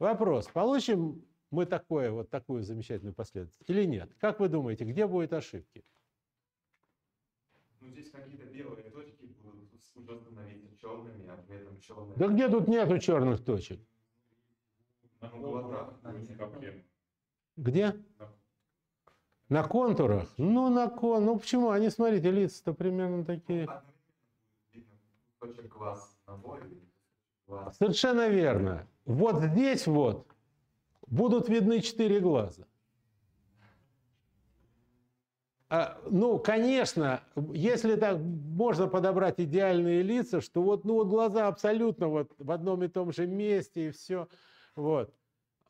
Вопрос, получим мы такое, вот такую замечательную последовательность или нет? Как вы думаете, где будут ошибки? Ну, здесь какие-то белые точки будут становиться черными, а при этом черные... Да где тут нету черных точек? На углах, на где? На контурах? Ну, на кон... Ну, почему? Они, смотрите, лица-то примерно такие. Ну, Совершенно верно. Вот здесь вот будут видны четыре глаза. А, ну, конечно, если так можно подобрать идеальные лица, что вот, ну, вот глаза абсолютно вот в одном и том же месте и все. Вот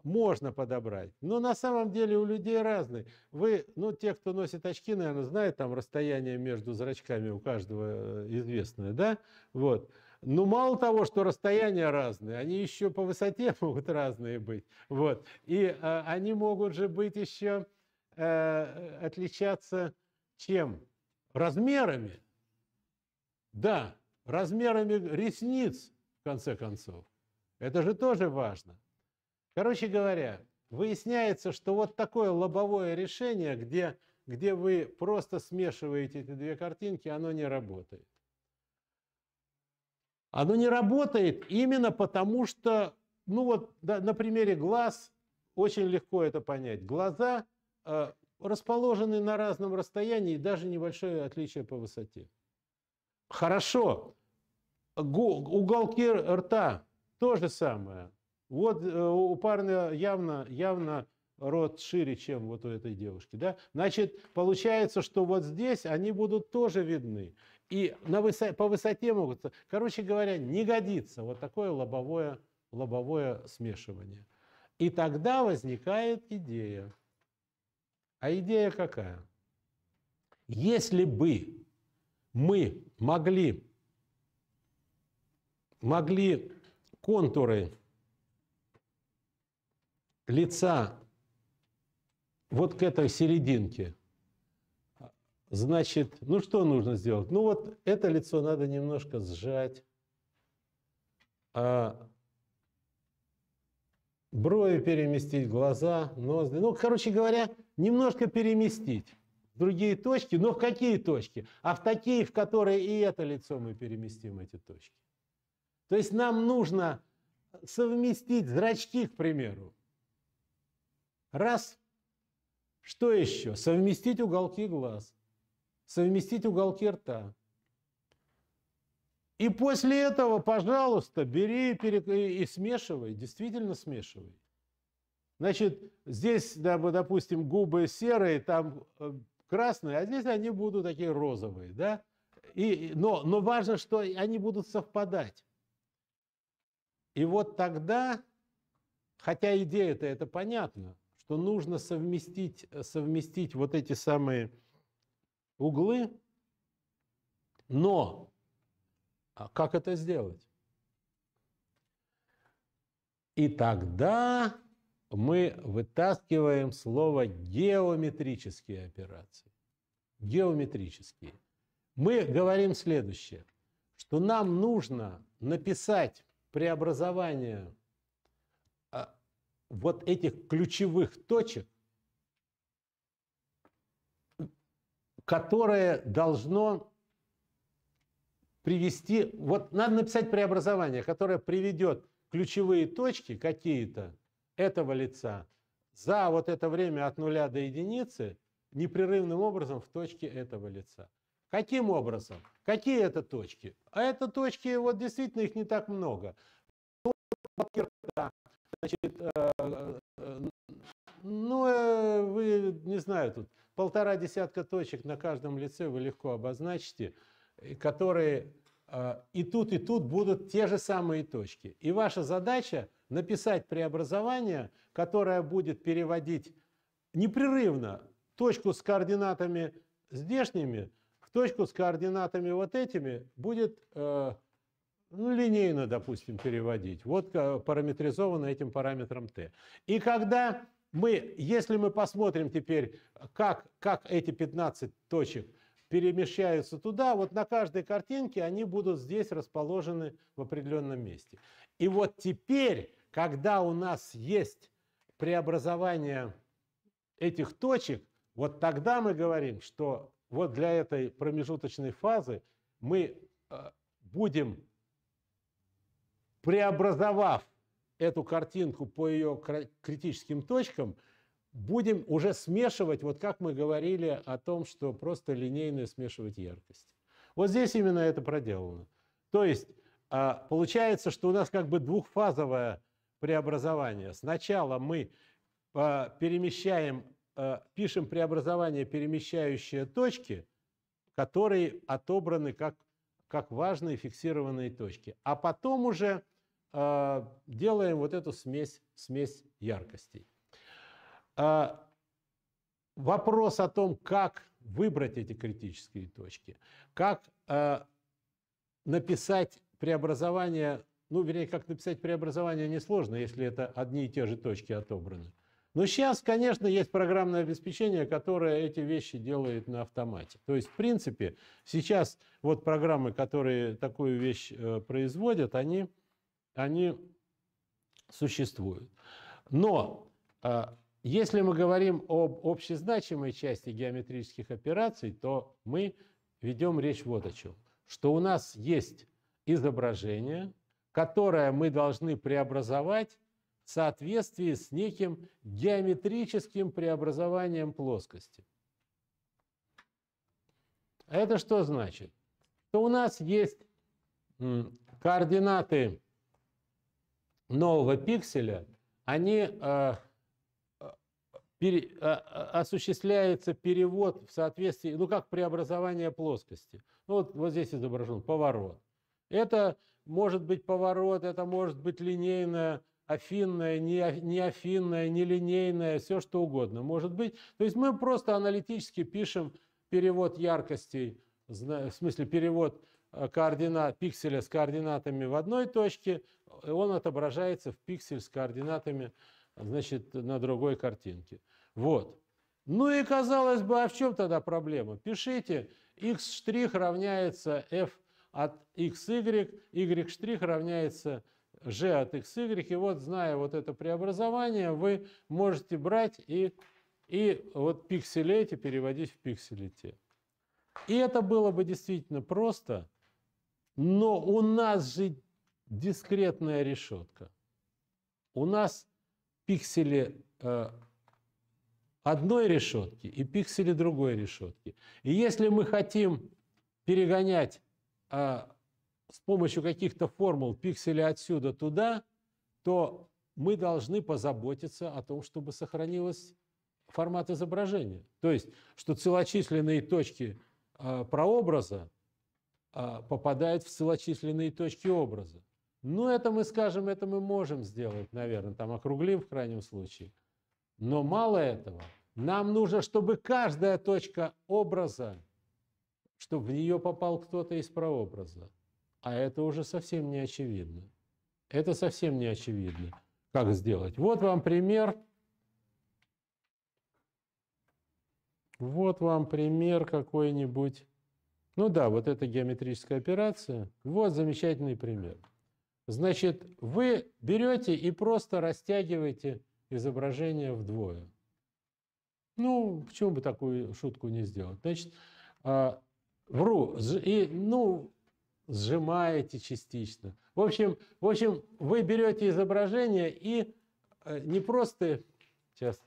можно подобрать. Но на самом деле у людей разные. Вы, ну, те, кто носит очки, наверное, знают там расстояние между зрачками у каждого э, известное, да? Вот. Но ну, мало того, что расстояния разные, они еще по высоте могут разные быть. Вот. И э, они могут же быть еще э, э, отличаться чем? Размерами. Да, размерами ресниц, в конце концов. Это же тоже важно. Короче говоря, выясняется, что вот такое лобовое решение, где, где вы просто смешиваете эти две картинки, оно не работает. Оно не работает именно потому, что, ну вот да, на примере глаз очень легко это понять. Глаза э, расположены на разном расстоянии и даже небольшое отличие по высоте. Хорошо. Уголки рта то же самое. Вот э, у парня явно, явно рот шире, чем вот у этой девушки. Да? Значит, получается, что вот здесь они будут тоже видны. И на высо... по высоте могут... Короче говоря, не годится вот такое лобовое, лобовое смешивание. И тогда возникает идея. А идея какая? Если бы мы могли, могли контуры лица вот к этой серединке, значит, ну что нужно сделать? Ну вот это лицо надо немножко сжать, а брови переместить, глаза, нос. Ну, короче говоря, немножко переместить в другие точки, но в какие точки? А в такие, в которые и это лицо мы переместим, эти точки. То есть нам нужно совместить зрачки, к примеру. Раз. Что еще? Совместить уголки глаз, совместить уголки рта. И после этого, пожалуйста, бери и, перек... и смешивай, действительно смешивай. Значит, здесь, допустим, губы серые, там э, красные, а здесь они будут такие розовые, да? И, но, но важно, что они будут совпадать. И вот тогда, хотя идея-то это понятно, что нужно совместить, э, совместить вот эти самые углы, но а как это сделать? И тогда мы вытаскиваем слово геометрические операции. Геометрические. Мы говорим следующее, что нам нужно написать преобразование вот этих ключевых точек, которое должно привести, вот надо написать преобразование, которое приведет ключевые точки какие-то этого лица за вот это время от нуля до единицы непрерывным образом в точке этого лица. Каким образом? Какие это точки? А это точки, вот действительно их не так много. Ну, значит, э, э, ну, э, вы, не знаю, тут полтора десятка точек на каждом лице вы легко обозначите, которые и тут, и тут будут те же самые точки. И ваша задача написать преобразование, которое будет переводить непрерывно точку с координатами здешними в точку с координатами вот этими будет э, ну, линейно, допустим, переводить. Вот э, параметризовано этим параметром t. И когда мы, если мы посмотрим теперь, как, как эти 15 точек перемещаются туда, вот на каждой картинке они будут здесь расположены в определенном месте. И вот теперь, когда у нас есть преобразование этих точек, вот тогда мы говорим, что вот для этой промежуточной фазы мы э, будем преобразовав эту картинку по ее критическим точкам, будем уже смешивать, вот как мы говорили о том, что просто линейно смешивать яркость. Вот здесь именно это проделано. То есть а, получается, что у нас как бы двухфазовое преобразование. Сначала мы а, перемещаем, а, пишем преобразование, перемещающие точки, которые отобраны как, как важные фиксированные точки. А потом уже а, делаем вот эту смесь, смесь яркостей. А, вопрос о том, как выбрать эти критические точки, как а, написать преобразование, ну, вернее, как написать преобразование несложно, если это одни и те же точки отобраны. Но сейчас, конечно, есть программное обеспечение, которое эти вещи делает на автомате. То есть, в принципе, сейчас вот программы, которые такую вещь э, производят, они они существуют. Но а, если мы говорим об общезначимой части геометрических операций, то мы ведем речь вот о чем. Что у нас есть изображение, которое мы должны преобразовать в соответствии с неким геометрическим преобразованием плоскости. А это что значит? То у нас есть координаты нового пикселя, они э, э пере, э, э, осуществляется перевод в соответствии, ну как преобразование плоскости. Ну, вот, вот здесь изображен поворот. Это может быть поворот, это может быть линейная афинная, не нелинейная, все что угодно может быть. То есть мы просто аналитически пишем перевод яркостей, в смысле перевод э, координат, пикселя с координатами в одной точке он отображается в пиксель с координатами значит, на другой картинке. Вот. Ну и казалось бы, а в чем тогда проблема? Пишите, x' штрих равняется f от xy, y' штрих равняется g от xy. И вот, зная вот это преобразование, вы можете брать и, и вот пиксели эти переводить в пиксели те. И это было бы действительно просто, но у нас же дискретная решетка. У нас пиксели э, одной решетки и пиксели другой решетки. И если мы хотим перегонять э, с помощью каких-то формул пиксели отсюда туда, то мы должны позаботиться о том, чтобы сохранилось формат изображения. То есть, что целочисленные точки э, прообраза э, попадают в целочисленные точки образа. Ну, это мы скажем, это мы можем сделать, наверное, там округлим в крайнем случае. Но мало этого, нам нужно, чтобы каждая точка образа, чтобы в нее попал кто-то из прообраза. А это уже совсем не очевидно. Это совсем не очевидно, как сделать. Вот вам пример. Вот вам пример какой-нибудь. Ну да, вот это геометрическая операция. Вот замечательный пример. Значит, вы берете и просто растягиваете изображение вдвое. Ну, почему бы такую шутку не сделать? Значит, э, вру, и, ну, сжимаете частично. В общем, в общем, вы берете изображение и э, не просто... Сейчас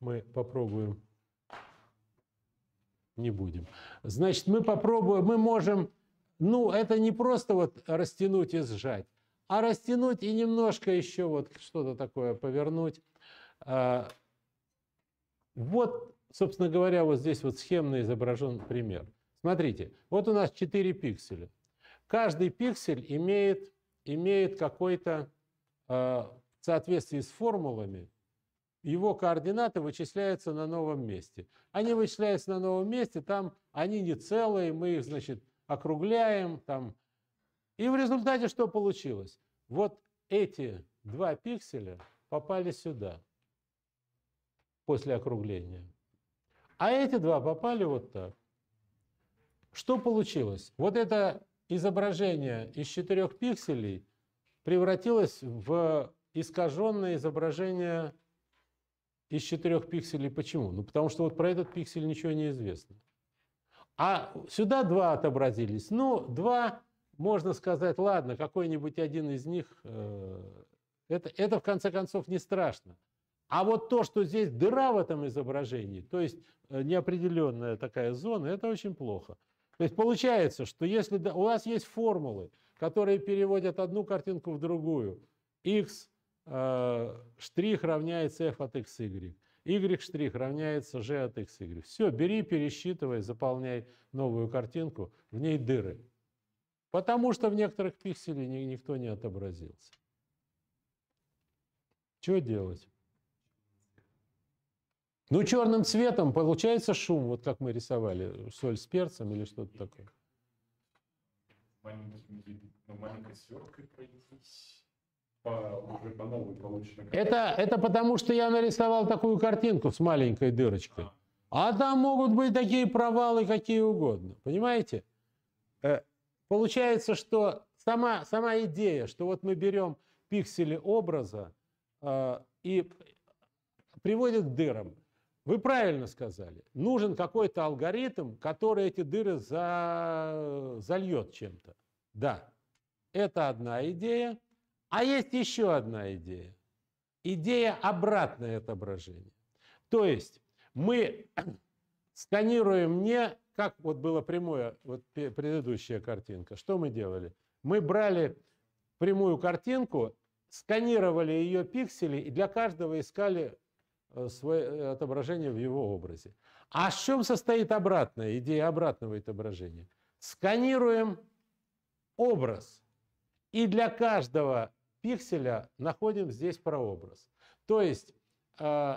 мы попробуем. Не будем. Значит, мы попробуем, мы можем... Ну, это не просто вот растянуть и сжать а растянуть и немножко еще вот что-то такое повернуть. А, вот, собственно говоря, вот здесь вот схемно изображен пример. Смотрите, вот у нас 4 пикселя. Каждый пиксель имеет, имеет какой-то, а, в соответствии с формулами, его координаты вычисляются на новом месте. Они вычисляются на новом месте, там они не целые, мы их, значит, округляем, там и в результате что получилось? Вот эти два пикселя попали сюда после округления. А эти два попали вот так. Что получилось? Вот это изображение из четырех пикселей превратилось в искаженное изображение из четырех пикселей. Почему? Ну, потому что вот про этот пиксель ничего не известно. А сюда два отобразились. Ну, два можно сказать, ладно, какой-нибудь один из них, э, это, это в конце концов не страшно. А вот то, что здесь дыра в этом изображении, то есть э, неопределенная такая зона, это очень плохо. То есть получается, что если у нас есть формулы, которые переводят одну картинку в другую, x э, штрих равняется f от x, y, y штрих равняется g от x, y. Все, бери, пересчитывай, заполняй новую картинку, в ней дыры. Потому что в некоторых пикселях никто не отобразился. Что делать? Ну, черным цветом получается шум, вот как мы рисовали, соль с перцем или что-то такое. маленькой ну, сверткой пройтись. По, уже по новой получено. Это, это потому, что я нарисовал такую картинку с маленькой дырочкой. а, а там могут быть такие провалы, какие угодно. Понимаете? Э, Получается, что сама, сама идея, что вот мы берем пиксели образа э, и приводит к дырам. Вы правильно сказали. Нужен какой-то алгоритм, который эти дыры за... зальет чем-то. Да, это одна идея. А есть еще одна идея. Идея обратное отображение. То есть мы сканируем не как вот было прямое, вот предыдущая картинка, что мы делали? Мы брали прямую картинку, сканировали ее пиксели и для каждого искали э, свое э, отображение в его образе. А в чем состоит обратная идея обратного отображения? Сканируем образ. И для каждого пикселя находим здесь прообраз. То есть э,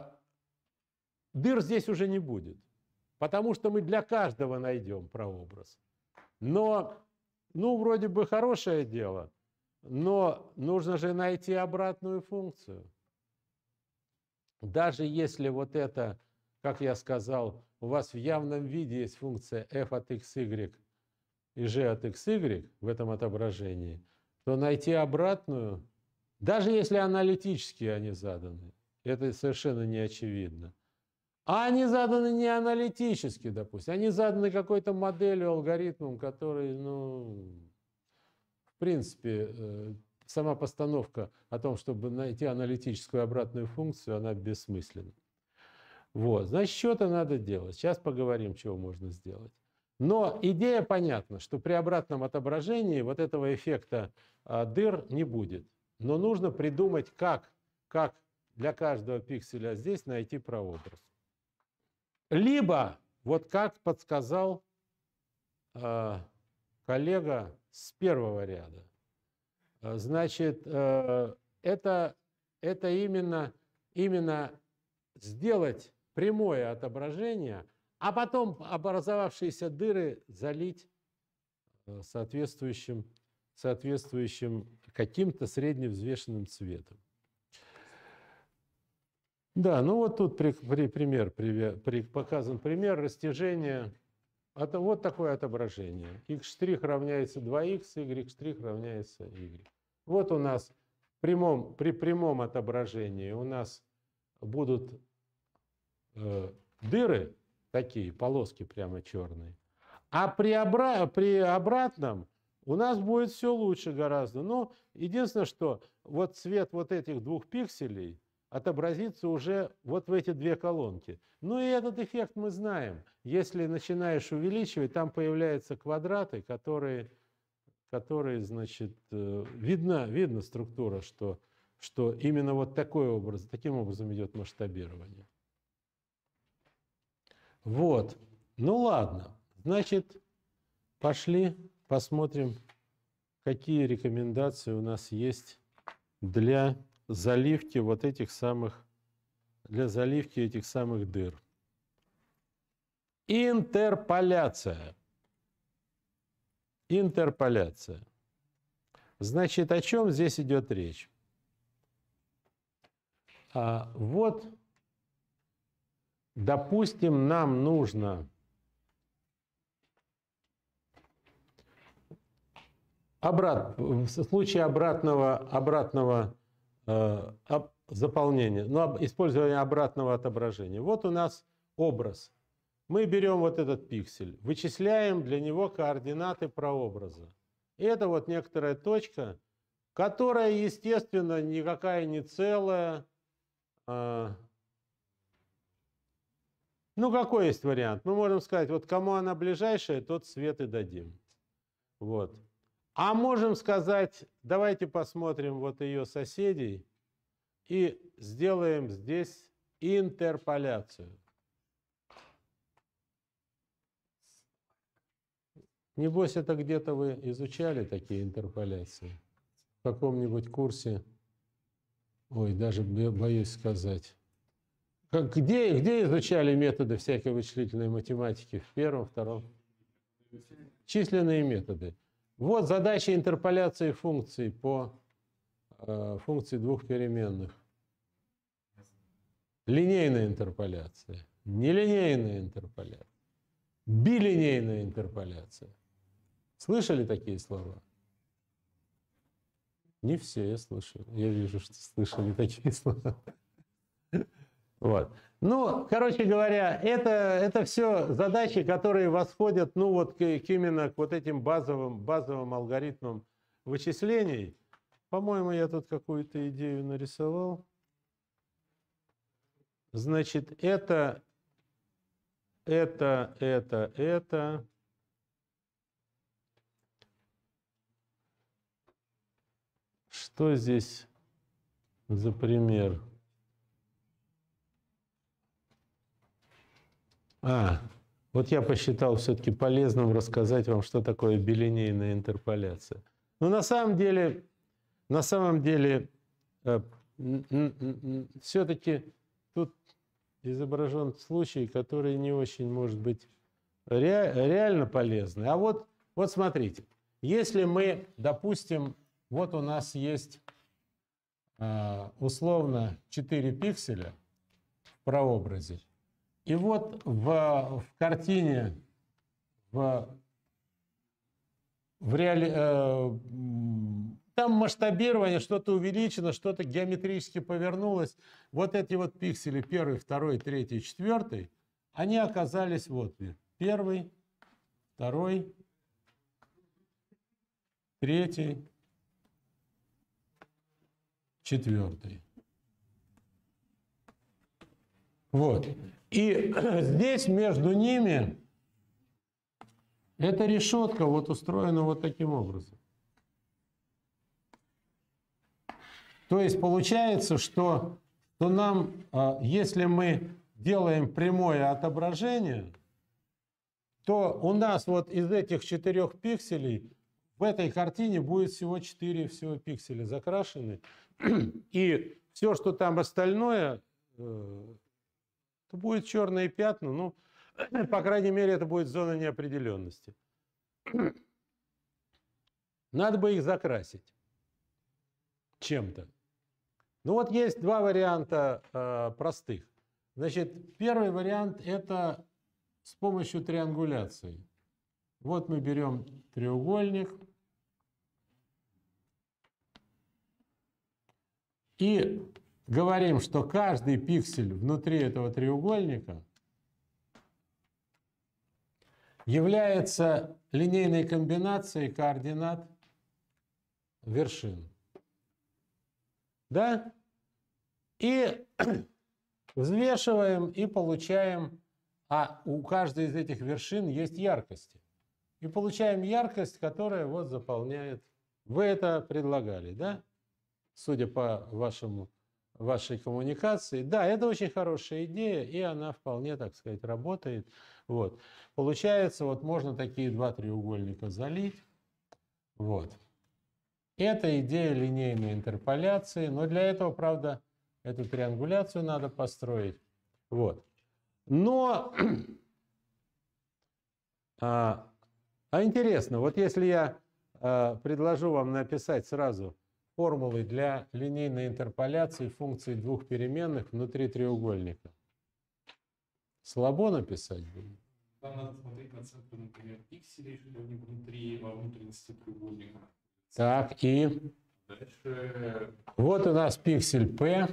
дыр здесь уже не будет потому что мы для каждого найдем прообраз. Но, ну, вроде бы хорошее дело, но нужно же найти обратную функцию. Даже если вот это, как я сказал, у вас в явном виде есть функция f от xy и g от xy в этом отображении, то найти обратную, даже если аналитически они заданы, это совершенно не очевидно – а они заданы не аналитически, допустим. Они заданы какой-то моделью, алгоритмом, который, ну, в принципе, э, сама постановка о том, чтобы найти аналитическую обратную функцию, она бессмысленна. Вот, значит, что-то надо делать. Сейчас поговорим, чего можно сделать. Но идея понятна, что при обратном отображении вот этого эффекта а, дыр не будет. Но нужно придумать, как, как для каждого пикселя здесь найти прообраз. Либо, вот как подсказал э, коллега с первого ряда, э, значит, э, это, это именно, именно сделать прямое отображение, а потом образовавшиеся дыры залить э, соответствующим, соответствующим каким-то средневзвешенным цветом. Да, ну вот тут при, при, пример, при, при, показан пример растяжения. Это вот такое отображение. x' равняется 2 Х y' равняется y. Вот у нас прямом, при прямом отображении у нас будут э, дыры, такие полоски прямо черные. А при, обра- при обратном у нас будет все лучше гораздо. Но ну, единственное, что вот цвет вот этих двух пикселей – отобразится уже вот в эти две колонки. Ну и этот эффект мы знаем. Если начинаешь увеличивать, там появляются квадраты, которые, которые значит, э, видна, видна структура, что, что именно вот такой образ, таким образом идет масштабирование. Вот. Ну ладно. Значит, пошли посмотрим, какие рекомендации у нас есть для заливки вот этих самых, для заливки этих самых дыр. Интерполяция. Интерполяция. Значит, о чем здесь идет речь? А, вот, допустим, нам нужно обрат, в случае обратного, обратного Э, заполнение, ну, использование обратного отображения. Вот у нас образ. Мы берем вот этот пиксель, вычисляем для него координаты прообраза. Это вот некоторая точка, которая, естественно, никакая не целая. Э, ну, какой есть вариант? Мы можем сказать, вот кому она ближайшая, тот свет и дадим. Вот. А можем сказать, давайте посмотрим вот ее соседей и сделаем здесь интерполяцию. Небось, это где-то вы изучали такие интерполяции в каком-нибудь курсе. Ой, даже боюсь сказать. Как, где, где изучали методы всякой вычислительной математики? В первом, втором? Численные методы. Вот задача интерполяции функций по э, функции двух переменных. Линейная интерполяция, нелинейная интерполяция, билинейная интерполяция. Слышали такие слова? Не все я слышал. Я вижу, что слышали такие слова. Вот. Ну, короче говоря, это, это все задачи, которые восходят, ну, вот к, к именно к вот этим базовым, базовым алгоритмам вычислений. По-моему, я тут какую-то идею нарисовал. Значит, это, это, это, это. Что здесь за пример? Пример. А, вот я посчитал все-таки полезным рассказать вам, что такое билинейная интерполяция. Но ну, на самом деле, на самом деле, э, все-таки тут изображен случай, который не очень может быть реально полезный. А вот, вот смотрите, если мы, допустим, вот у нас есть э, условно 4 пикселя в прообразе, и вот в, в картине, в, в реали, э, там масштабирование, что-то увеличено, что-то геометрически повернулось. Вот эти вот пиксели, первый, второй, третий, четвертый, они оказались вот первый, второй, третий, четвертый. Вот. И здесь между ними эта решетка вот устроена вот таким образом. То есть получается, что, что нам, а, если мы делаем прямое отображение, то у нас вот из этих четырех пикселей в этой картине будет всего четыре всего пикселя закрашены. И все, что там остальное, э, то будет черные пятна, ну, по крайней мере, это будет зона неопределенности. Надо бы их закрасить чем-то. Ну вот есть два варианта э, простых. Значит, первый вариант это с помощью триангуляции. Вот мы берем треугольник и говорим, что каждый пиксель внутри этого треугольника является линейной комбинацией координат вершин. Да? И взвешиваем и получаем, а у каждой из этих вершин есть яркости. И получаем яркость, которая вот заполняет. Вы это предлагали, да? Судя по вашему вашей коммуникации. Да, это очень хорошая идея, и она вполне, так сказать, работает. Вот. Получается, вот можно такие два треугольника залить. Вот. Это идея линейной интерполяции, но для этого, правда, эту триангуляцию надо построить. Вот. Но, а, а интересно, вот если я а, предложу вам написать сразу формулой для линейной интерполяции функций двух переменных внутри треугольника. Слабо написать будет? Там надо смотреть на центр, например, пикселей, что они внутри, во внутренности треугольника. Так, и... Дальше... Вот у нас пиксель P.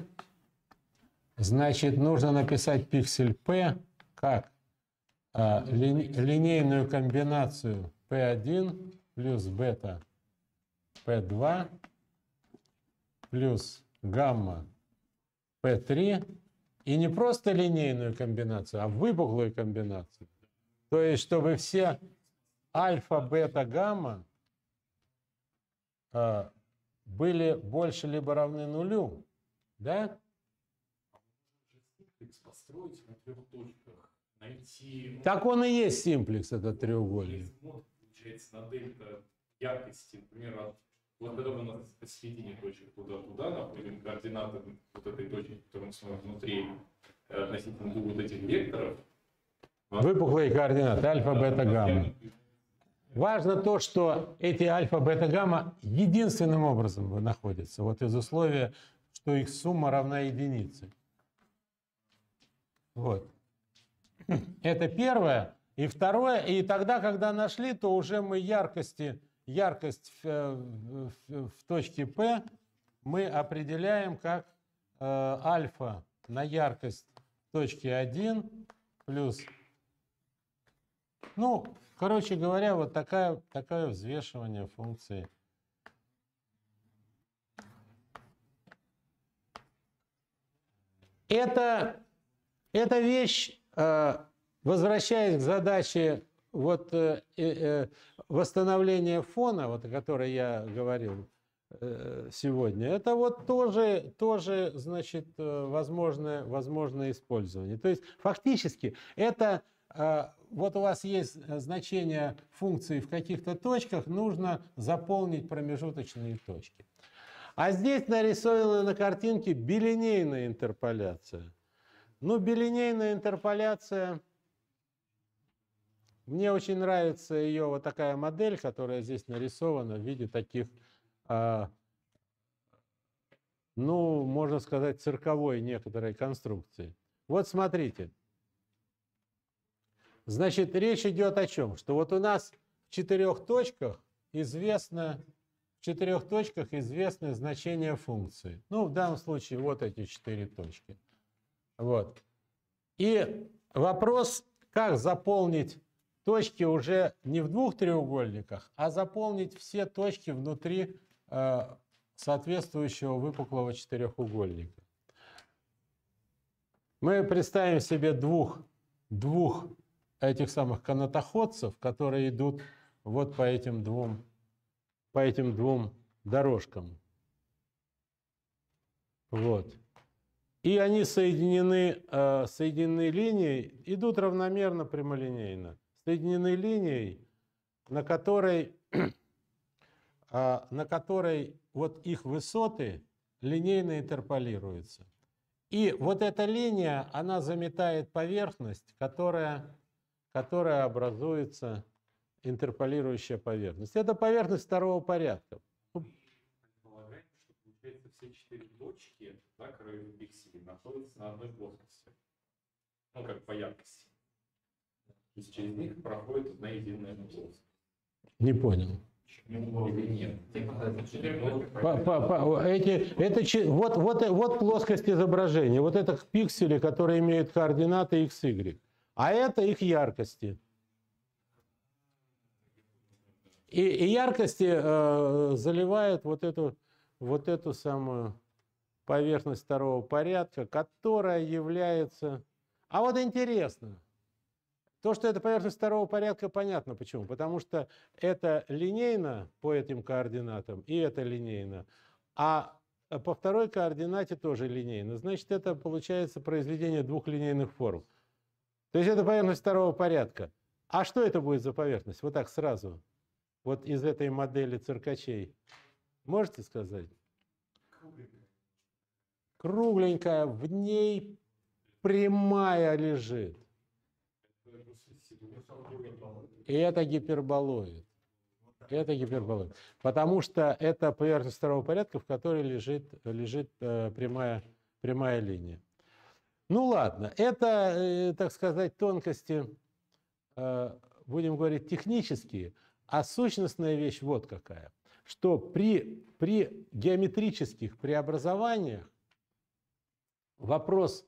Значит, нужно написать пиксель P как? А, ли, линейную комбинацию P1 плюс бета P2 плюс гамма P3 и не просто линейную комбинацию, а выпуклую комбинацию. То есть, чтобы все альфа, бета, гамма э, были больше либо равны нулю, да? построить на трех точках, найти... Так он и есть симплекс, этот треугольник. Получается, на дельта яркости, например, от ну, вот когда мы нас посередине точек туда-туда, например, координаты вот этой точки, которая мы внутри, э, относительно вот этих векторов. Выпуклые координаты, альфа, бета, гамма. Важно то, что эти альфа, бета, гамма единственным образом находятся. Вот из условия, что их сумма равна единице. Вот. Это первое. И второе, и тогда, когда нашли, то уже мы яркости яркость в, э, в, в точке P мы определяем как э, альфа на яркость точки 1 плюс... Ну, короче говоря, вот такая, такое взвешивание функции. Это, это вещь, э, возвращаясь к задаче вот э, э, э, восстановление фона, вот, о которой я говорил э, сегодня, это вот тоже, тоже значит, э, возможное, возможное использование. То есть фактически это э, вот у вас есть э, значение функции в каких-то точках, нужно заполнить промежуточные точки. А здесь нарисована на картинке билинейная интерполяция. Ну, билинейная интерполяция – мне очень нравится ее вот такая модель, которая здесь нарисована в виде таких, э, ну, можно сказать, цирковой некоторой конструкции. Вот смотрите. Значит, речь идет о чем? Что вот у нас в четырех точках известно, в четырех точках известно значение функции. Ну, в данном случае вот эти четыре точки. Вот. И вопрос, как заполнить точки уже не в двух треугольниках, а заполнить все точки внутри э, соответствующего выпуклого четырехугольника. Мы представим себе двух, двух этих самых канатоходцев, которые идут вот по этим двум, по этим двум дорожкам. Вот. И они соединены, э, соединены линией, идут равномерно прямолинейно соединены линией, на которой, а, на которой вот их высоты линейно интерполируются. И вот эта линия, она заметает поверхность, которая, которая образуется интерполирующая поверхность. Это поверхность второго порядка. Ну, Предполагаем, все четыре точки, да, которые в находятся на одной плоскости. Ну, как по яркости. То есть через них проходит одна единая плоскость. Не понял. эти, вот, вот, вот плоскость изображения, вот это пиксели, которые имеют координаты x, y. А это их яркости. И, и яркости э, заливают вот эту, вот эту самую поверхность второго порядка, которая является... А вот интересно, то, что это поверхность второго порядка, понятно почему. Потому что это линейно по этим координатам, и это линейно. А э, по второй координате тоже линейно. Значит, это получается произведение двух линейных форм. То есть это поверхность второго порядка. А что это будет за поверхность? Вот так сразу. Вот из этой модели циркачей. Можете сказать? Кругленькая. Кругленькая. В ней прямая лежит. Это гиперболоид. Это гиперболоид. Потому что это поверхность второго порядка, в которой лежит, лежит э, прямая, прямая линия. Ну ладно, это, э, так сказать, тонкости, э, будем говорить, технические, а сущностная вещь вот какая, что при, при геометрических преобразованиях вопрос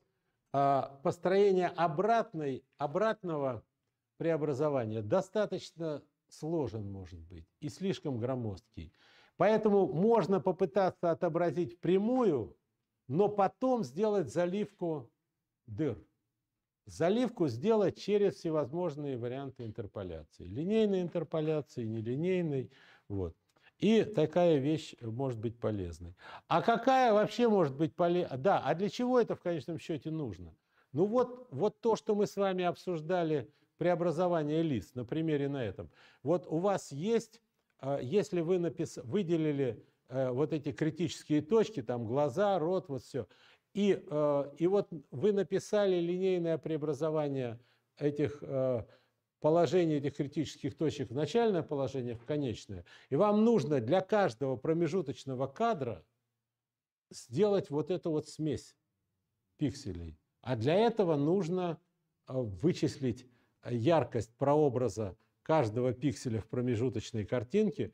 а, построения обратной, обратного преобразования достаточно сложен может быть и слишком громоздкий. Поэтому можно попытаться отобразить прямую, но потом сделать заливку дыр. Заливку сделать через всевозможные варианты интерполяции. Линейной интерполяции, нелинейной. Вот. И такая вещь может быть полезной. А какая вообще может быть полезна? Да, а для чего это в конечном счете нужно? Ну вот, вот то, что мы с вами обсуждали преобразования лист, на примере на этом. Вот у вас есть, э, если вы напис... выделили э, вот эти критические точки, там глаза, рот, вот все, и, э, и вот вы написали линейное преобразование этих положений этих критических точек в начальное положение, в конечное. И вам нужно для каждого промежуточного кадра сделать вот эту вот смесь пикселей. А для этого нужно вычислить яркость прообраза каждого пикселя в промежуточной картинке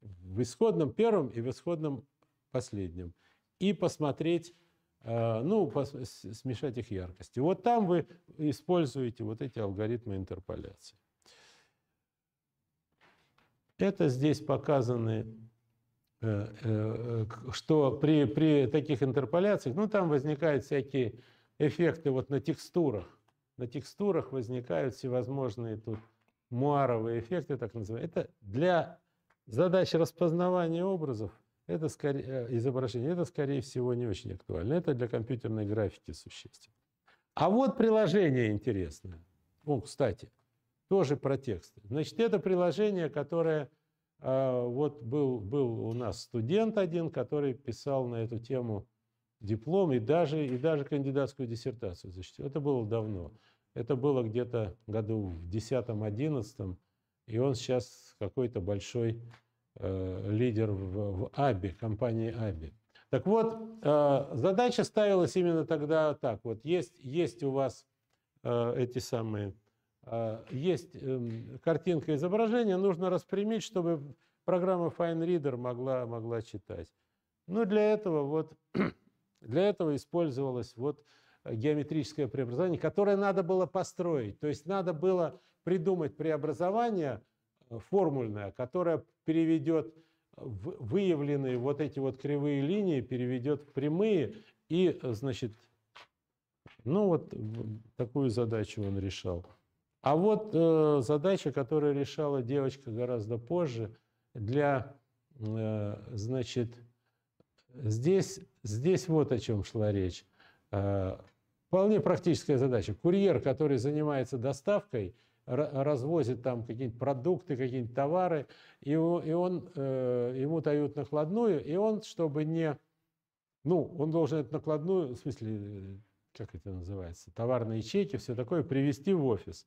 в исходном первом и в исходном последнем. И посмотреть, э, ну, смешать их яркости вот там вы используете вот эти алгоритмы интерполяции. Это здесь показаны, э, э, что при, при таких интерполяциях, ну, там возникают всякие эффекты вот на текстурах на текстурах возникают всевозможные тут муаровые эффекты, так называемые. Это для задач распознавания образов это скорее, э, изображение, это, скорее всего, не очень актуально. Это для компьютерной графики существенно. А вот приложение интересное. Ну, кстати, тоже про тексты. Значит, это приложение, которое... Э, вот был, был у нас студент один, который писал на эту тему диплом и даже, и даже кандидатскую диссертацию защитил. Это было давно. Это было где-то году в 10-11, и он сейчас какой-то большой э, лидер в, в АБИ, компании АБИ. Так вот, э, задача ставилась именно тогда так. Вот есть, есть у вас э, эти самые, э, есть э, картинка изображения, нужно распрямить, чтобы программа Fine Reader могла, могла читать. Ну, для этого вот, для этого использовалась вот Э, геометрическое преобразование, которое надо было построить. То есть надо было придумать преобразование э, формульное, которое переведет выявленные вот эти вот кривые линии, переведет в прямые и, э, значит, ну вот такую задачу он решал. А вот э, задача, которую решала девочка гораздо позже, для, э, значит, здесь, здесь вот о чем шла речь. Вполне практическая задача. Курьер, который занимается доставкой, развозит там какие-нибудь продукты, какие-нибудь товары, и, и он, э, ему дают накладную, и он, чтобы не... Ну, он должен эту накладную, в смысле, э, как это называется, товарные чеки, все такое, привести в офис.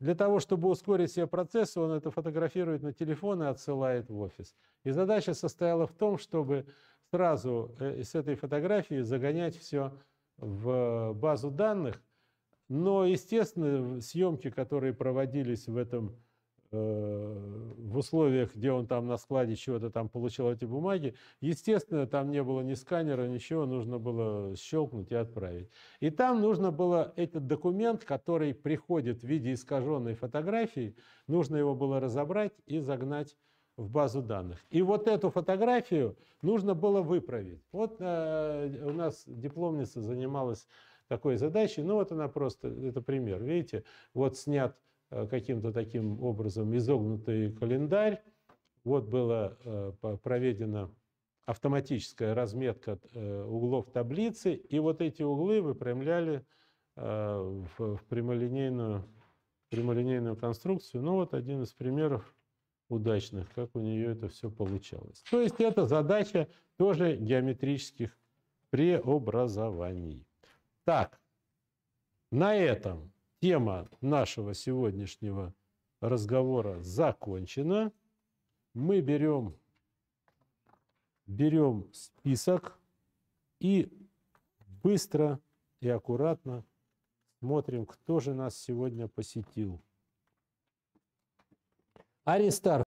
Для того, чтобы ускорить все процессы, он это фотографирует на телефон и отсылает в офис. И задача состояла в том, чтобы сразу э, с этой фотографии загонять все в э, базу данных, но, естественно, съемки, которые проводились в этом э, в условиях, где он там на складе чего-то там получил эти бумаги, естественно, там не было ни сканера, ничего, нужно было щелкнуть и отправить. И там нужно было этот документ, который приходит в виде искаженной фотографии, нужно его было разобрать и загнать в базу данных. И вот эту фотографию нужно было выправить. Вот э, у нас дипломница занималась такой задачей. Ну вот она просто, это пример, видите, вот снят э, каким-то таким образом изогнутый календарь, вот была э, проведена автоматическая разметка э, углов таблицы, и вот эти углы выпрямляли э, в, в прямолинейную, прямолинейную конструкцию. Ну вот один из примеров удачных, как у нее это все получалось. То есть это задача тоже геометрических преобразований. Так, на этом тема нашего сегодняшнего разговора закончена. Мы берем, берем список и быстро и аккуратно смотрим, кто же нас сегодня посетил. Аристарх